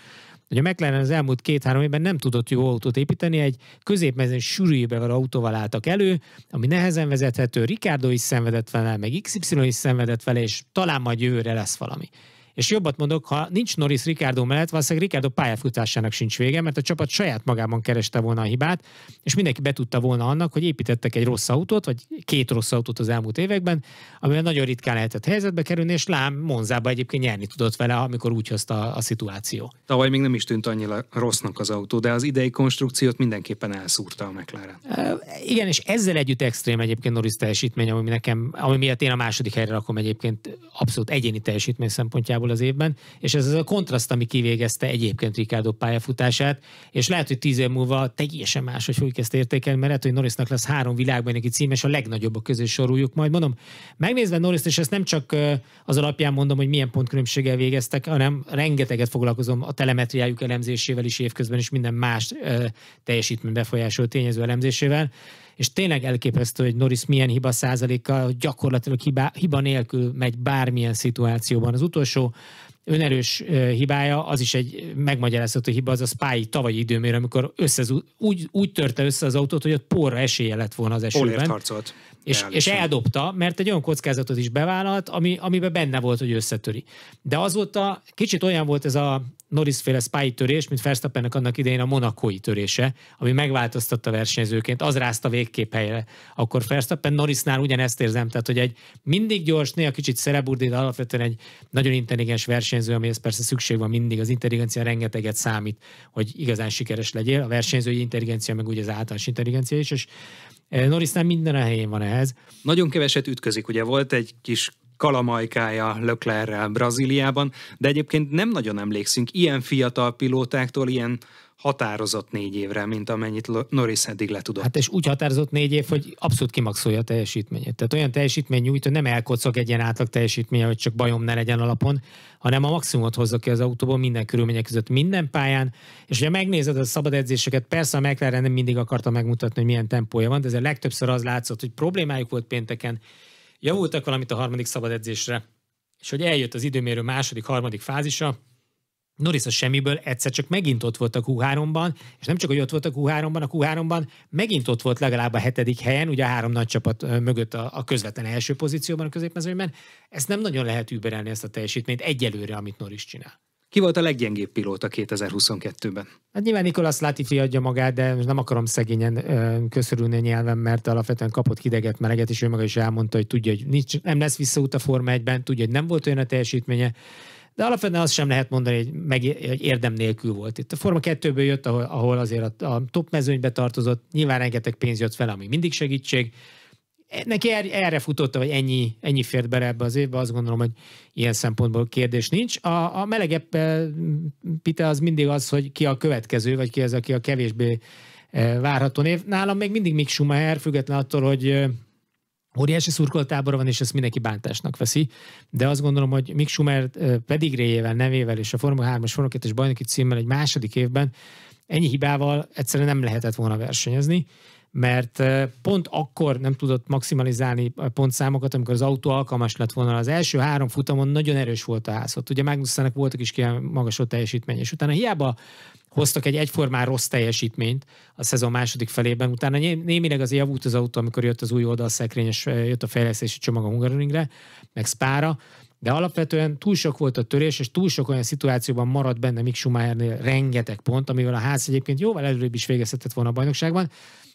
hogy a McLaren az elmúlt két-három évben nem tudott jó autót építeni, egy középmezőn sűrűjébe való autóval álltak elő, ami nehezen vezethető, Ricardo is szenvedett vele, meg XY is szenvedett vele, és talán majd jövőre lesz valami. És jobbat mondok, ha nincs Norris Ricardo mellett, valószínűleg Ricardo pályafutásának sincs vége, mert a csapat saját magában kereste volna a hibát, és mindenki betudta volna annak, hogy építettek egy rossz autót, vagy két rossz autót az elmúlt években, amivel nagyon ritkán lehetett helyzetbe kerülni, és lám Monzába egyébként nyerni tudott vele, amikor úgy hozta a, a szituáció. Tavaly még nem is tűnt annyira rossznak az autó, de az idei konstrukciót mindenképpen elszúrta a McLaren. E, igen, és ezzel együtt extrém egyébként Norris teljesítmény, ami, nekem, ami miatt én a második helyre rakom egyébként abszolút egyéni teljesítmény szempontjából nagyjából az évben, és ez az a kontraszt, ami kivégezte egyébként Ricardo pályafutását, és lehet, hogy tíz év múlva teljesen más, hogy fogjuk ezt értékelni, mert lehet, hogy Norrisnak lesz három világbajnoki cím, és a legnagyobb a közös soruljuk. Majd mondom, megnézve Norris, és ezt nem csak az alapján mondom, hogy milyen pontkülönbséggel végeztek, hanem rengeteget foglalkozom a telemetriájuk elemzésével is évközben, és minden más teljesítmény befolyásoló tényező elemzésével és tényleg elképesztő, hogy Norris milyen hiba százalékkal, gyakorlatilag hiba, hiba nélkül megy bármilyen szituációban. Az utolsó önerős hibája, az is egy megmagyarázható hiba, az a Spy tavalyi időmér, amikor összezú, úgy, úgy törte össze az autót, hogy ott porra esélye lett volna az esőben. harcolt. És, és eldobta, mert egy olyan kockázatot is bevállalt, ami, amiben benne volt, hogy összetöri. De azóta kicsit olyan volt ez a Norris féle spy törés, mint Verstappennek annak idején a monakói törése, ami megváltoztatta versenyzőként, az rázta végképp helyre. Akkor Verstappen Norrisnál ugyanezt érzem, tehát hogy egy mindig gyors, néha kicsit szereburdi, de alapvetően egy nagyon intelligens versenyző, amihez persze szükség van mindig, az intelligencia rengeteget számít, hogy igazán sikeres legyél, a versenyzői intelligencia, meg ugye az általános intelligencia is, és eh, Norrisnál minden a helyén van ehhez. Nagyon keveset ütközik, ugye volt egy kis kalamajkája Löklerrel Brazíliában, de egyébként nem nagyon emlékszünk ilyen fiatal pilótáktól, ilyen határozott négy évre, mint amennyit Norris eddig le tudott. Hát és úgy határozott négy év, hogy abszolút kimaxolja a teljesítményét. Tehát olyan teljesítmény nyújt, hogy nem elkocog egy ilyen átlag teljesítménye, hogy csak bajom ne legyen alapon, hanem a maximumot hozza ki az autóból minden körülmények között, minden pályán. És ha megnézed a szabad edzéseket, persze a McLaren nem mindig akarta megmutatni, hogy milyen tempója van, de ez a legtöbbször az látszott, hogy problémájuk volt pénteken, Javultak valamit a harmadik szabad edzésre, és hogy eljött az időmérő második, harmadik fázisa, Norris a semmiből egyszer csak megint ott volt a Q3-ban, és nem csak, hogy ott volt a Q3-ban, a Q3-ban megint ott volt legalább a hetedik helyen, ugye a három nagy csapat mögött a, a közvetlen első pozícióban a középmezőben. Ezt nem nagyon lehet überelni ezt a teljesítményt egyelőre, amit Norris csinál. Ki volt a leggyengébb pilóta 2022-ben? Hát nyilván Nikolas Latifi adja magát, de most nem akarom szegényen köszörülni a nyelven, mert alapvetően kapott hideget, meleget, és ő maga is elmondta, hogy tudja, hogy nincs, nem lesz visszaút a Forma 1-ben, tudja, hogy nem volt olyan a teljesítménye, de alapvetően azt sem lehet mondani, hogy, meg, hogy érdem nélkül volt. Itt a Forma 2-ből jött, ahol, ahol azért a, a top mezőnybe tartozott, nyilván rengeteg pénz jött fel, ami mindig segítség, neki er, erre futotta, hogy ennyi, ennyi fért bele ebbe az évbe, azt gondolom, hogy ilyen szempontból kérdés nincs. A, a melegebb eh, pite az mindig az, hogy ki a következő, vagy ki az, aki a kevésbé eh, várható név. Nálam még mindig Mick Schumacher, független attól, hogy eh, óriási szurkoltábor van, és ezt mindenki bántásnak veszi, de azt gondolom, hogy Mick pedig pedigréjével, nevével és a Forma 3-as, Forma 2-es bajnoki címmel egy második évben ennyi hibával egyszerűen nem lehetett volna versenyezni mert pont akkor nem tudott maximalizálni pontszámokat, amikor az autó alkalmas lett volna. Az első három futamon nagyon erős volt a házat. Ugye Magnussennek voltak is ilyen magas teljesítmény, és utána hiába hoztak egy egyformán rossz teljesítményt a szezon második felében, utána némileg az javult az autó, amikor jött az új oldalszekrény, és jött a fejlesztési csomag a Hungaroringre, meg Spára, de alapvetően túl sok volt a törés, és túl sok olyan szituációban maradt benne Mick Schumachernél rengeteg pont, amivel a ház egyébként jóval előrébb is végezhetett volna a bajnokságban.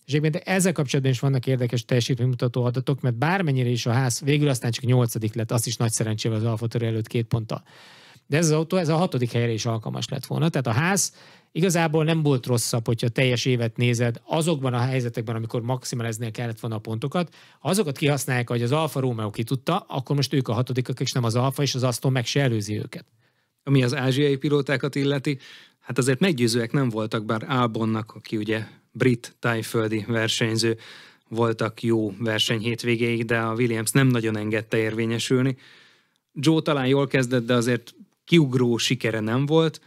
És egyébként ezzel kapcsolatban is vannak érdekes teljesítménymutató adatok, mert bármennyire is a ház végül aztán csak nyolcadik lett, az is nagy szerencsével az Alfa előtt két ponttal de ez az autó, ez a hatodik helyre is alkalmas lett volna. Tehát a ház igazából nem volt rosszabb, hogyha teljes évet nézed azokban a helyzetekben, amikor maximalizálni kellett volna a pontokat. Ha azokat kihasználják, hogy az Alfa Romeo ki tudta, akkor most ők a hatodikak, és nem az Alfa, és az Aston meg se előzi őket. Ami az ázsiai pilótákat illeti, hát azért meggyőzőek nem voltak, bár Albonnak, aki ugye brit tájföldi versenyző, voltak jó verseny hétvégéig, de a Williams nem nagyon engedte érvényesülni. Joe talán jól kezdett, de azért kiugró sikere nem volt,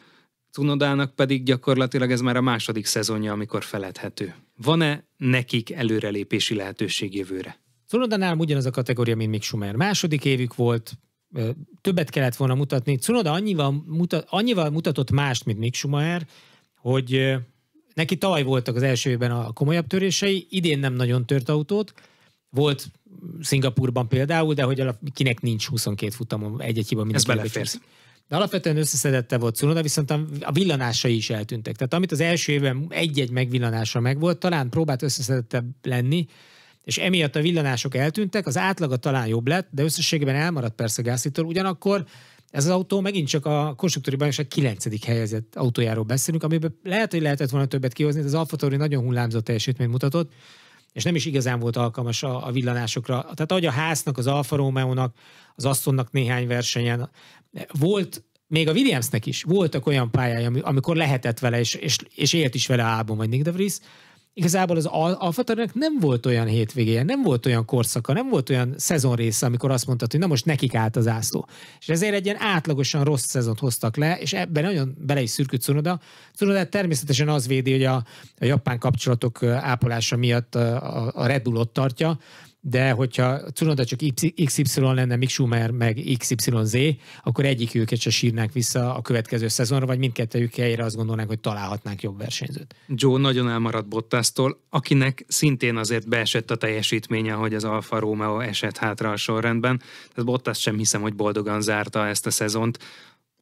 Cunodának pedig gyakorlatilag ez már a második szezonja, amikor feledhető. Van-e nekik előrelépési lehetőség jövőre? Cunodánál ugyanaz a kategória, mint Mick Schumer. Második évük volt, többet kellett volna mutatni. Cunoda annyival, mutat, annyival mutatott mást, mint Mick Schumacher, hogy neki tavaly voltak az első évben a komolyabb törései, idén nem nagyon tört autót, volt Szingapurban például, de hogy kinek nincs 22 futamon egy-egy hiba mindenki. Ez belefér. De alapvetően összeszedette volt Cunoda, viszont a villanásai is eltűntek. Tehát amit az első évben egy-egy megvillanása megvolt, talán próbált összeszedettebb lenni, és emiatt a villanások eltűntek, az átlaga talán jobb lett, de összességében elmaradt persze Gászitól, ugyanakkor ez az autó megint csak a konstruktúri bajnokság 9. helyezett autójáról beszélünk, amiben lehet, hogy lehetett volna többet kihozni, de az Alfa nagyon hullámzó teljesítményt mutatott, és nem is igazán volt alkalmas a, a villanásokra. Tehát ahogy a háznak, az Alfa Romeo-nak, az Astonnak néhány versenyen volt, még a Williamsnek is voltak olyan pályája amikor lehetett vele, és, és, és élt is vele álbum vagy Nick de Vries, igazából az Alfa nem volt olyan hétvégéje, nem volt olyan korszaka, nem volt olyan szezon része, amikor azt mondta, hogy na most nekik állt az ászló. És ezért egy ilyen átlagosan rossz szezont hoztak le, és ebben nagyon bele is szürkült Cunoda. Cunoda természetesen az védi, hogy a, a japán kapcsolatok ápolása miatt a, a Red Bull ott tartja, de hogyha Cunoda csak XY lenne, Mick Schumer meg XYZ, akkor egyik őket se sírnák vissza a következő szezonra, vagy mindkettőjük helyére azt gondolnánk, hogy találhatnánk jobb versenyzőt. Joe nagyon elmaradt Bottasztól, akinek szintén azért beesett a teljesítménye, hogy az Alfa Romeo esett hátra a sorrendben. Tehát Bottas sem hiszem, hogy boldogan zárta ezt a szezont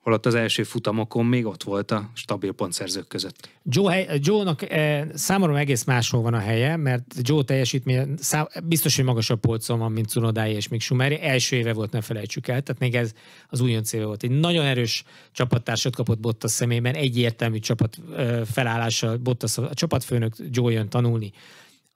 holott az első futamokon még ott volt a stabil pontszerzők között. Joe, nak joe eh, számomra egész máshol van a helye, mert Joe teljesítmény biztos, hogy magasabb polcon van, mint Cunodái és még Schumeri. Első éve volt, ne felejtsük el, tehát még ez az újonc éve volt. Egy nagyon erős csapattársat kapott Bottas személyben, egyértelmű csapat eh, felállása Bottas, a csapatfőnök Joe jön tanulni.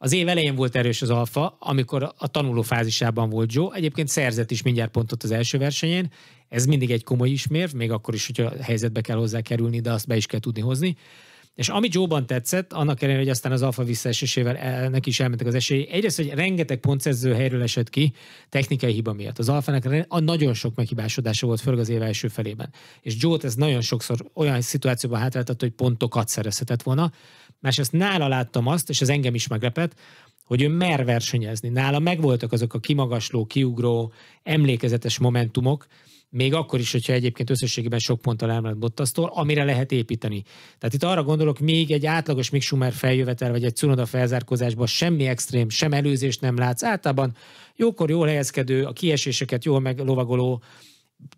Az év elején volt erős az alfa, amikor a tanuló fázisában volt Joe. Egyébként szerzett is mindjárt pontot az első versenyén, ez mindig egy komoly ismérv, még akkor is, hogyha a helyzetbe kell hozzá kerülni, de azt be is kell tudni hozni. És ami Joe-ban tetszett, annak ellenére, hogy aztán az alfa visszaesésével ennek is elmentek az esély, egyrészt, hogy rengeteg pontszerző helyről esett ki technikai hiba miatt. Az alfának a nagyon sok meghibásodása volt, főleg az év első felében. És Joe-t ez nagyon sokszor olyan szituációban hátráltatta, hogy pontokat szerezhetett volna. Másrészt nála láttam azt, és ez engem is meglepet, hogy ő mer versenyezni. Nála megvoltak azok a kimagasló, kiugró, emlékezetes momentumok, még akkor is, hogyha egyébként összességében sok ponttal elmaradt Bottasztól, amire lehet építeni. Tehát itt arra gondolok, még egy átlagos Mick Schumer feljövetel, vagy egy Cunoda felzárkózásban semmi extrém, sem előzést nem látsz. Általában jókor jól helyezkedő, a kieséseket jól meglovagoló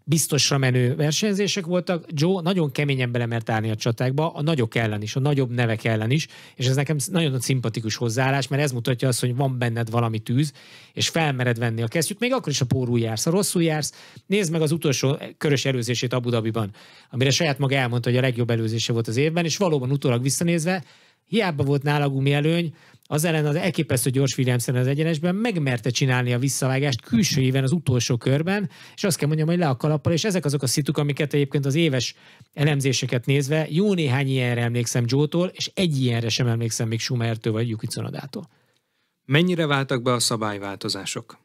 biztosra menő versenyzések voltak. Joe nagyon keményen belemert állni a csatákba, a nagyok ellen is, a nagyobb nevek ellen is, és ez nekem nagyon szimpatikus hozzáállás, mert ez mutatja azt, hogy van benned valami tűz, és felmered venni a kesztyűt, még akkor is a pórú jársz, a rosszul jársz. Nézd meg az utolsó körös előzését Abu Dhabiban, amire saját maga elmondta, hogy a legjobb előzése volt az évben, és valóban utólag visszanézve, hiába volt nála gumielőny, előny, az ellen az elképesztő gyors Williamson az egyenesben megmerte csinálni a visszavágást külső éven az utolsó körben, és azt kell mondjam, hogy le a kalappal, és ezek azok a szituk, amiket egyébként az éves elemzéseket nézve, jó néhány ilyenre emlékszem Joe-tól, és egy ilyenre sem emlékszem még Schumertől vagy Yuki Mennyire váltak be a szabályváltozások?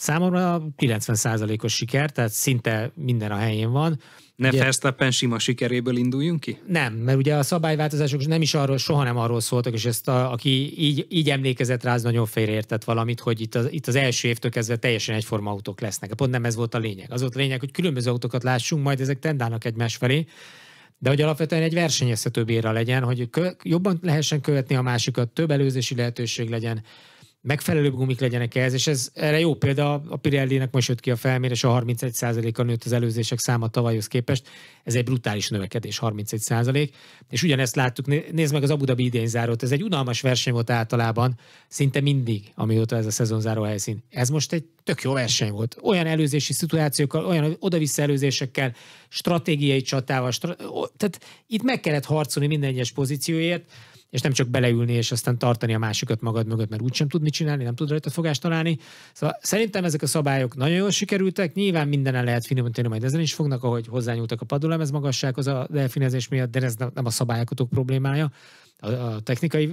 számomra 90%-os siker, tehát szinte minden a helyén van. Ne ugye, Verstappen sima sikeréből induljunk ki? Nem, mert ugye a szabályváltozások nem is arról, soha nem arról szóltak, és ezt a, aki így, így emlékezett rá, az nagyon félreértett valamit, hogy itt az, itt az első évtől kezdve teljesen egyforma autók lesznek. Pont nem ez volt a lényeg. Az volt a lényeg, hogy különböző autókat lássunk, majd ezek tendálnak egymás felé, de hogy alapvetően egy versenyezhető bérre legyen, hogy kö, jobban lehessen követni a másikat, több előzési lehetőség legyen, megfelelőbb gumik legyenek ehhez, és ez erre jó példa, a Pirelli-nek most jött ki a felmérés, a 31%-a nőtt az előzések száma tavalyhoz képest, ez egy brutális növekedés, 31%, és ugyanezt láttuk, nézd meg az Abu Dhabi idén zárót, ez egy unalmas verseny volt általában, szinte mindig, amióta ez a záró helyszín. Ez most egy tök jó verseny volt. Olyan előzési szituációkkal, olyan oda-vissza előzésekkel, stratégiai csatával, stra- tehát itt meg kellett harcolni minden egyes pozícióért, és nem csak beleülni, és aztán tartani a másikat magad mögött, mert úgysem tud mit csinálni, nem tud rajta fogást találni. Szóval szerintem ezek a szabályok nagyon jól sikerültek, nyilván mindenen lehet finomítani, majd ezen is fognak, ahogy hozzányúltak a padulemez magassághoz a delfinezés miatt, de ez nem a szabályokatok problémája, a technikai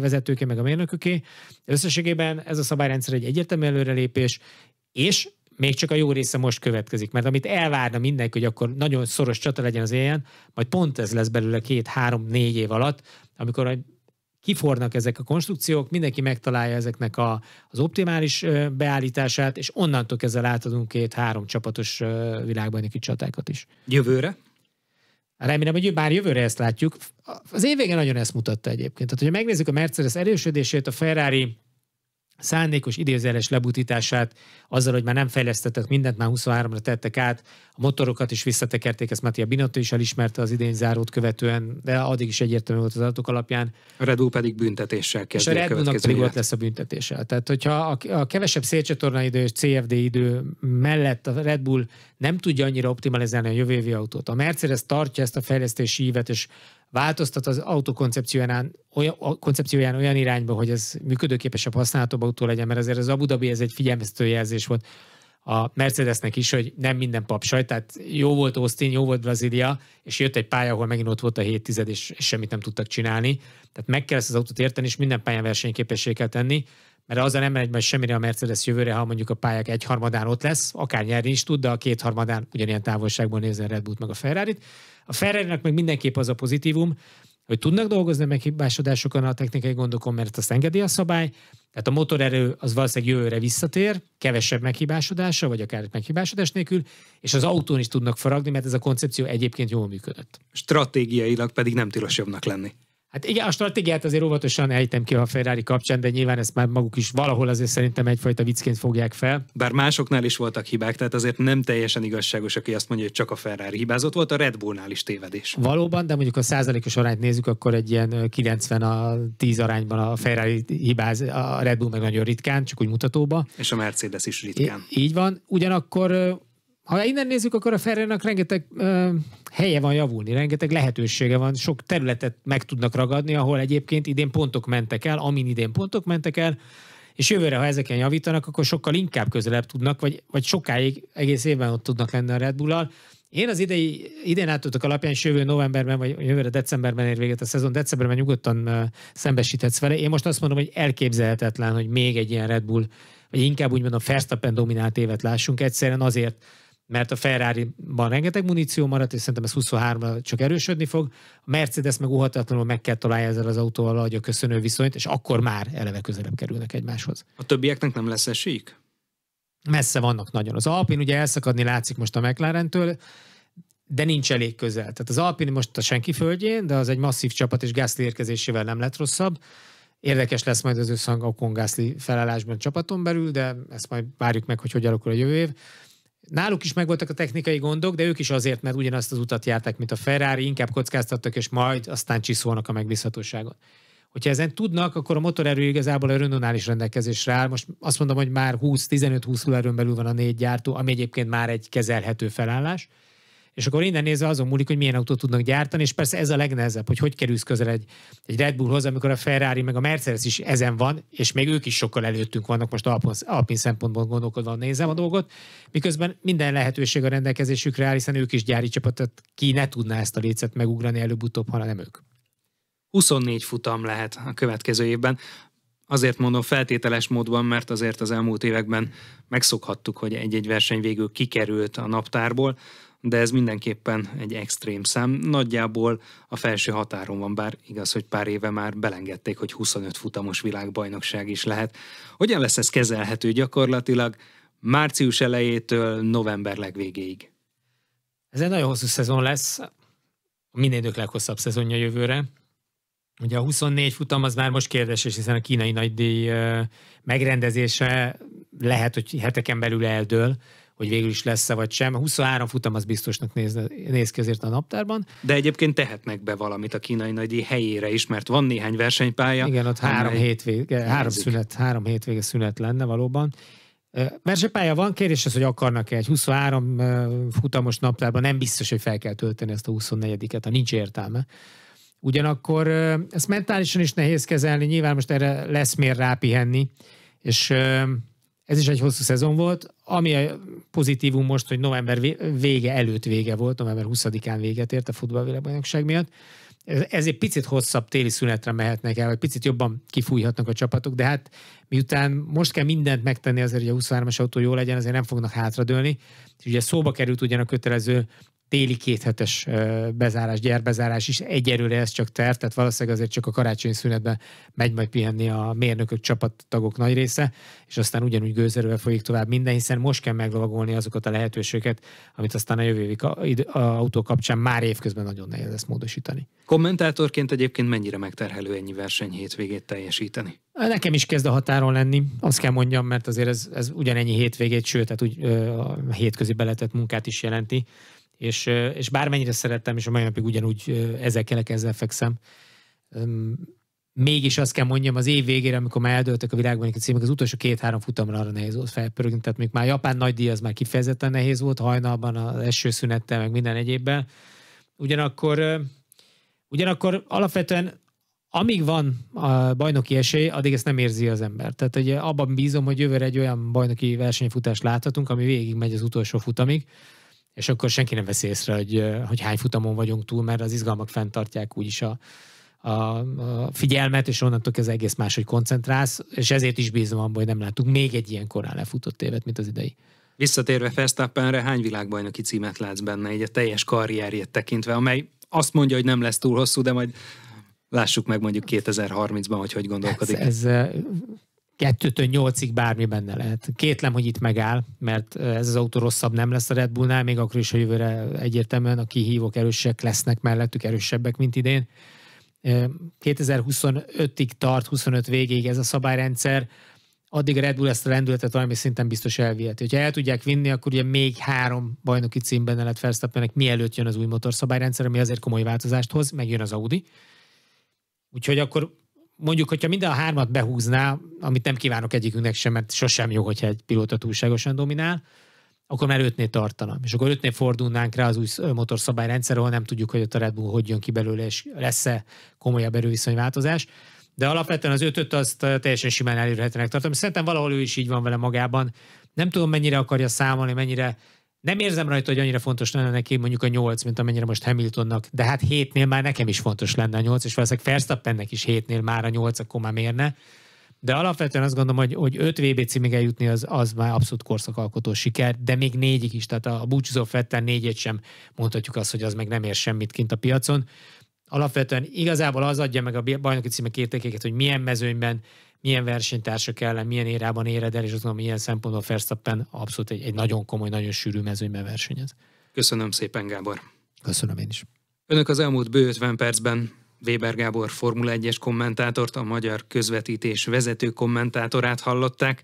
vezetőké, meg a mérnököké. Összességében ez a szabályrendszer egy egyértelmű előrelépés, és még csak a jó része most következik, mert amit elvárna mindenki, hogy akkor nagyon szoros csata legyen az ilyen, majd pont ez lesz belőle két, három, négy év alatt, amikor kifornak ezek a konstrukciók, mindenki megtalálja ezeknek a, az optimális beállítását, és onnantól kezdve láthatunk két-három csapatos világbajnoki csatákat is. Jövőre? Remélem, hogy bár jövőre ezt látjuk. Az évvége nagyon ezt mutatta egyébként. Tehát, hogyha megnézzük a Mercedes erősödését, a Ferrari szándékos idézeles lebutítását azzal, hogy már nem fejlesztettek mindent, már 23-ra tettek át, a motorokat is visszatekerték, ezt Mattia Binotto is elismerte az idén zárót követően, de addig is egyértelmű volt az adatok alapján. A Red Bull pedig büntetéssel kezdődik. És a Red Bullnak pedig ott lesz a büntetéssel. Tehát, hogyha a, kevesebb szélcsatornaidő és CFD idő mellett a Red Bull nem tudja annyira optimalizálni a jövő autót, a Mercedes tartja ezt a fejlesztési ívet, és változtat az autó koncepcióján, olyan, a koncepcióján olyan irányba, hogy ez működőképesebb használható autó legyen, mert azért az Abu Dhabi ez egy figyelmeztető jelzés volt a Mercedesnek is, hogy nem minden papsaj, tehát jó volt Austin, jó volt Brazília, és jött egy pálya, ahol megint ott volt a 7 tized, és, semmit nem tudtak csinálni. Tehát meg kell ezt az autót érteni, és minden pályán versenyképessé kell tenni, mert azzal nem megy majd semmire a Mercedes jövőre, ha mondjuk a pályák egyharmadán ott lesz, akár nyerni is tud, de a kétharmadán ugyanilyen távolságban nézzen Red Bull meg a ferrari -t. A ferrari meg mindenképp az a pozitívum, hogy tudnak dolgozni meg hibásodásokon a technikai gondokon, mert azt engedi a szabály, tehát a motorerő az valószínűleg jövőre visszatér, kevesebb meghibásodása, vagy akár meghibásodás nélkül, és az autón is tudnak faragni, mert ez a koncepció egyébként jól működött. Stratégiailag pedig nem tilos jobbnak lenni. Hát igen, a stratégiát azért óvatosan ejtem ki a Ferrari kapcsán, de nyilván ezt már maguk is valahol azért szerintem egyfajta viccként fogják fel. Bár másoknál is voltak hibák, tehát azért nem teljesen igazságos, aki azt mondja, hogy csak a Ferrari hibázott volt, a Red Bullnál is tévedés. Valóban, de mondjuk a százalékos arányt nézzük, akkor egy ilyen 90 a 10 arányban a Ferrari hibáz, a Red Bull meg nagyon ritkán, csak úgy mutatóba. És a Mercedes is ritkán. Így van, ugyanakkor ha innen nézzük, akkor a Ferrari-nak rengeteg ö, helye van javulni, rengeteg lehetősége van, sok területet meg tudnak ragadni, ahol egyébként idén pontok mentek el, amin idén pontok mentek el, és jövőre, ha ezeken javítanak, akkor sokkal inkább közelebb tudnak, vagy, vagy sokáig, egész évben ott tudnak lenni a Red Bull-al. Én az idei, idén átudtak alapján, és jövő novemberben, vagy jövőre decemberben ér véget a szezon, decemberben nyugodtan szembesíthetsz vele. Én most azt mondom, hogy elképzelhetetlen, hogy még egy ilyen Red Bull, vagy inkább úgy mondom, Verstappen dominált évet lássunk egyszerűen azért, mert a Ferrari-ban rengeteg muníció maradt, és szerintem ez 23-ra csak erősödni fog. A Mercedes meg uhatatlanul meg kell találja ezzel az autóval a köszönő viszonyt, és akkor már eleve közelebb kerülnek egymáshoz. A többieknek nem lesz esélyük? Messze vannak nagyon. Az Alpin ugye elszakadni látszik most a McLaren-től, de nincs elég közel. Tehát az Alpin most a senki földjén, de az egy masszív csapat, és Gasly érkezésével nem lett rosszabb. Érdekes lesz majd az összhang a Kongászli felállásban csapaton belül, de ezt majd várjuk meg, hogy hogy alakul a jövő év. Náluk is megvoltak a technikai gondok, de ők is azért, mert ugyanazt az utat járták, mint a Ferrari, inkább kockáztattak, és majd aztán csiszolnak a megbízhatóságot. Hogyha ezen tudnak, akkor a motorerő igazából a Renault-nál is rendelkezésre áll. Most azt mondom, hogy már 20-15-20 erőn belül van a négy gyártó, ami egyébként már egy kezelhető felállás. És akkor innen nézve azon múlik, hogy milyen autót tudnak gyártani, és persze ez a legnehezebb, hogy hogy kerülsz közel egy, egy Red Bullhoz, amikor a Ferrari meg a Mercedes is ezen van, és még ők is sokkal előttünk vannak, most alpin, alpin szempontból gondolkodva nézem a dolgot, miközben minden lehetőség a rendelkezésükre áll, hiszen ők is gyári csapatot, ki ne tudná ezt a lécet megugrani előbb-utóbb, ha nem ők. 24 futam lehet a következő évben. Azért mondom feltételes módban, mert azért az elmúlt években megszokhattuk, hogy egy-egy verseny végül kikerült a naptárból de ez mindenképpen egy extrém szám. Nagyjából a felső határon van, bár igaz, hogy pár éve már belengedték, hogy 25 futamos világbajnokság is lehet. Hogyan lesz ez kezelhető gyakorlatilag március elejétől november legvégéig? Ez egy nagyon hosszú szezon lesz, minél idők leghosszabb szezonja jövőre. Ugye a 24 futam az már most kérdéses, hiszen a kínai nagydíj megrendezése lehet, hogy heteken belül eldől, hogy végül is lesz-e vagy sem. 23 futam az biztosnak néz, néz ki azért a naptárban. De egyébként tehetnek be valamit a kínai nagydíj helyére is, mert van néhány versenypálya. Igen, ott három, hétvége, három, szünet, három hétvége szünet lenne valóban. Versenypálya van, kérdés az, hogy akarnak-e egy 23 futamos naptárban, nem biztos, hogy fel kell tölteni ezt a 24-et, ha nincs értelme. Ugyanakkor ezt mentálisan is nehéz kezelni, nyilván most erre lesz miért rápihenni, és ez is egy hosszú szezon volt, ami a pozitívum most, hogy november vége előtt vége volt, november 20-án véget ért a futballvilágbajnokság miatt, ez egy picit hosszabb téli szünetre mehetnek el, vagy picit jobban kifújhatnak a csapatok, de hát miután most kell mindent megtenni azért, hogy a 23-as autó jó legyen, azért nem fognak hátradőlni. ugye szóba került ugyan a kötelező téli kéthetes bezárás, gyerbezárás is egyelőre ez csak terv, tehát valószínűleg azért csak a karácsonyi szünetben megy majd pihenni a mérnökök csapattagok nagy része, és aztán ugyanúgy gőzerővel folyik tovább minden, hiszen most kell meglovagolni azokat a lehetőségeket, amit aztán a jövő évi autó kapcsán már évközben nagyon nehéz lesz módosítani. Kommentátorként egyébként mennyire megterhelő ennyi verseny hétvégét teljesíteni? Nekem is kezd a határon lenni, azt kell mondjam, mert azért ez, ez ugyanennyi hétvégét, sőt, tehát úgy a hétközi beletett munkát is jelenti és, és bármennyire szerettem, és a mai napig ugyanúgy ezekkelek, ezzel fekszem, mégis azt kell mondjam, az év végére, amikor már eldöltek a világban egy címek, az utolsó két-három futamra arra nehéz volt felpörögni, tehát még már Japán nagy díj az már kifejezetten nehéz volt, hajnalban az esőszünettel, meg minden egyébben. Ugyanakkor, ugyanakkor alapvetően amíg van a bajnoki esély, addig ezt nem érzi az ember. Tehát hogy abban bízom, hogy jövőre egy olyan bajnoki versenyfutást láthatunk, ami végig megy az utolsó futamig, és akkor senki nem veszi észre, hogy, hogy hány futamon vagyunk túl, mert az izgalmak fenntartják úgyis a, a, a figyelmet, és onnantól ez egész más, hogy koncentrálsz, és ezért is bízom abban, hogy nem láttuk még egy ilyen korán lefutott évet, mint az idei. Visszatérve Verstappenre, hány világbajnoki címet látsz benne, így a teljes karrierjét tekintve, amely azt mondja, hogy nem lesz túl hosszú, de majd lássuk meg mondjuk 2030-ban, hogy hogy gondolkodik. Hát ez, ez kettőtől nyolcig bármi benne lehet. Kétlem, hogy itt megáll, mert ez az autó rosszabb nem lesz a Red Bullnál, még akkor is hogy jövőre egyértelműen a kihívók erősek lesznek mellettük, erősebbek, mint idén. 2025-ig tart, 25 végéig ez a szabályrendszer, addig a Red Bull ezt a rendületet valami szinten biztos elviheti. Ha el tudják vinni, akkor ugye még három bajnoki címben lett felsztappenek, mielőtt jön az új motorszabályrendszer, ami azért komoly változást hoz, Megjön az Audi. Úgyhogy akkor mondjuk, hogyha minden a hármat behúzná, amit nem kívánok egyikünknek sem, mert sosem jó, hogyha egy pilóta túlságosan dominál, akkor már ötnél tartanám. És akkor ötnél fordulnánk rá az új motorszabályrendszer, ahol nem tudjuk, hogy ott a Red Bull hogy jön ki belőle, és lesz-e komolyabb erőviszonyváltozás. De alapvetően az ötöt azt teljesen simán elérhetőnek tartom. Szerintem valahol ő is így van vele magában. Nem tudom, mennyire akarja számolni, mennyire nem érzem rajta, hogy annyira fontos lenne neki mondjuk a 8, mint amennyire most Hamiltonnak, de hát 7-nél már nekem is fontos lenne a 8, és valószínűleg Verstappennek is 7-nél már a 8, akkor már mérne. De alapvetően azt gondolom, hogy, hogy 5 VB címig eljutni az, az már abszolút korszakalkotó siker, de még négyig is, tehát a, a búcsúzó Fettel négyet sem mondhatjuk azt, hogy az meg nem ér semmit kint a piacon. Alapvetően igazából az adja meg a bajnoki címek értékeket, hogy milyen mezőnyben, milyen versenytársak ellen, milyen érában éred el, és azt gondolom, ilyen szempontból Ferszappen abszolút egy, egy nagyon komoly, nagyon sűrű mezőnyben versenyez. Köszönöm szépen, Gábor. Köszönöm én is. Önök az elmúlt bő 50 percben Weber Gábor Formula 1-es kommentátort, a magyar közvetítés vezető kommentátorát hallották.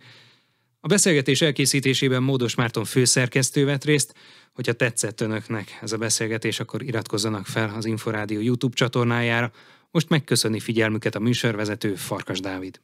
A beszélgetés elkészítésében Módos Márton főszerkesztő vett részt. Hogyha tetszett önöknek ez a beszélgetés, akkor iratkozzanak fel az Inforádió YouTube csatornájára. Most megköszöni figyelmüket a műsorvezető Farkas Dávid.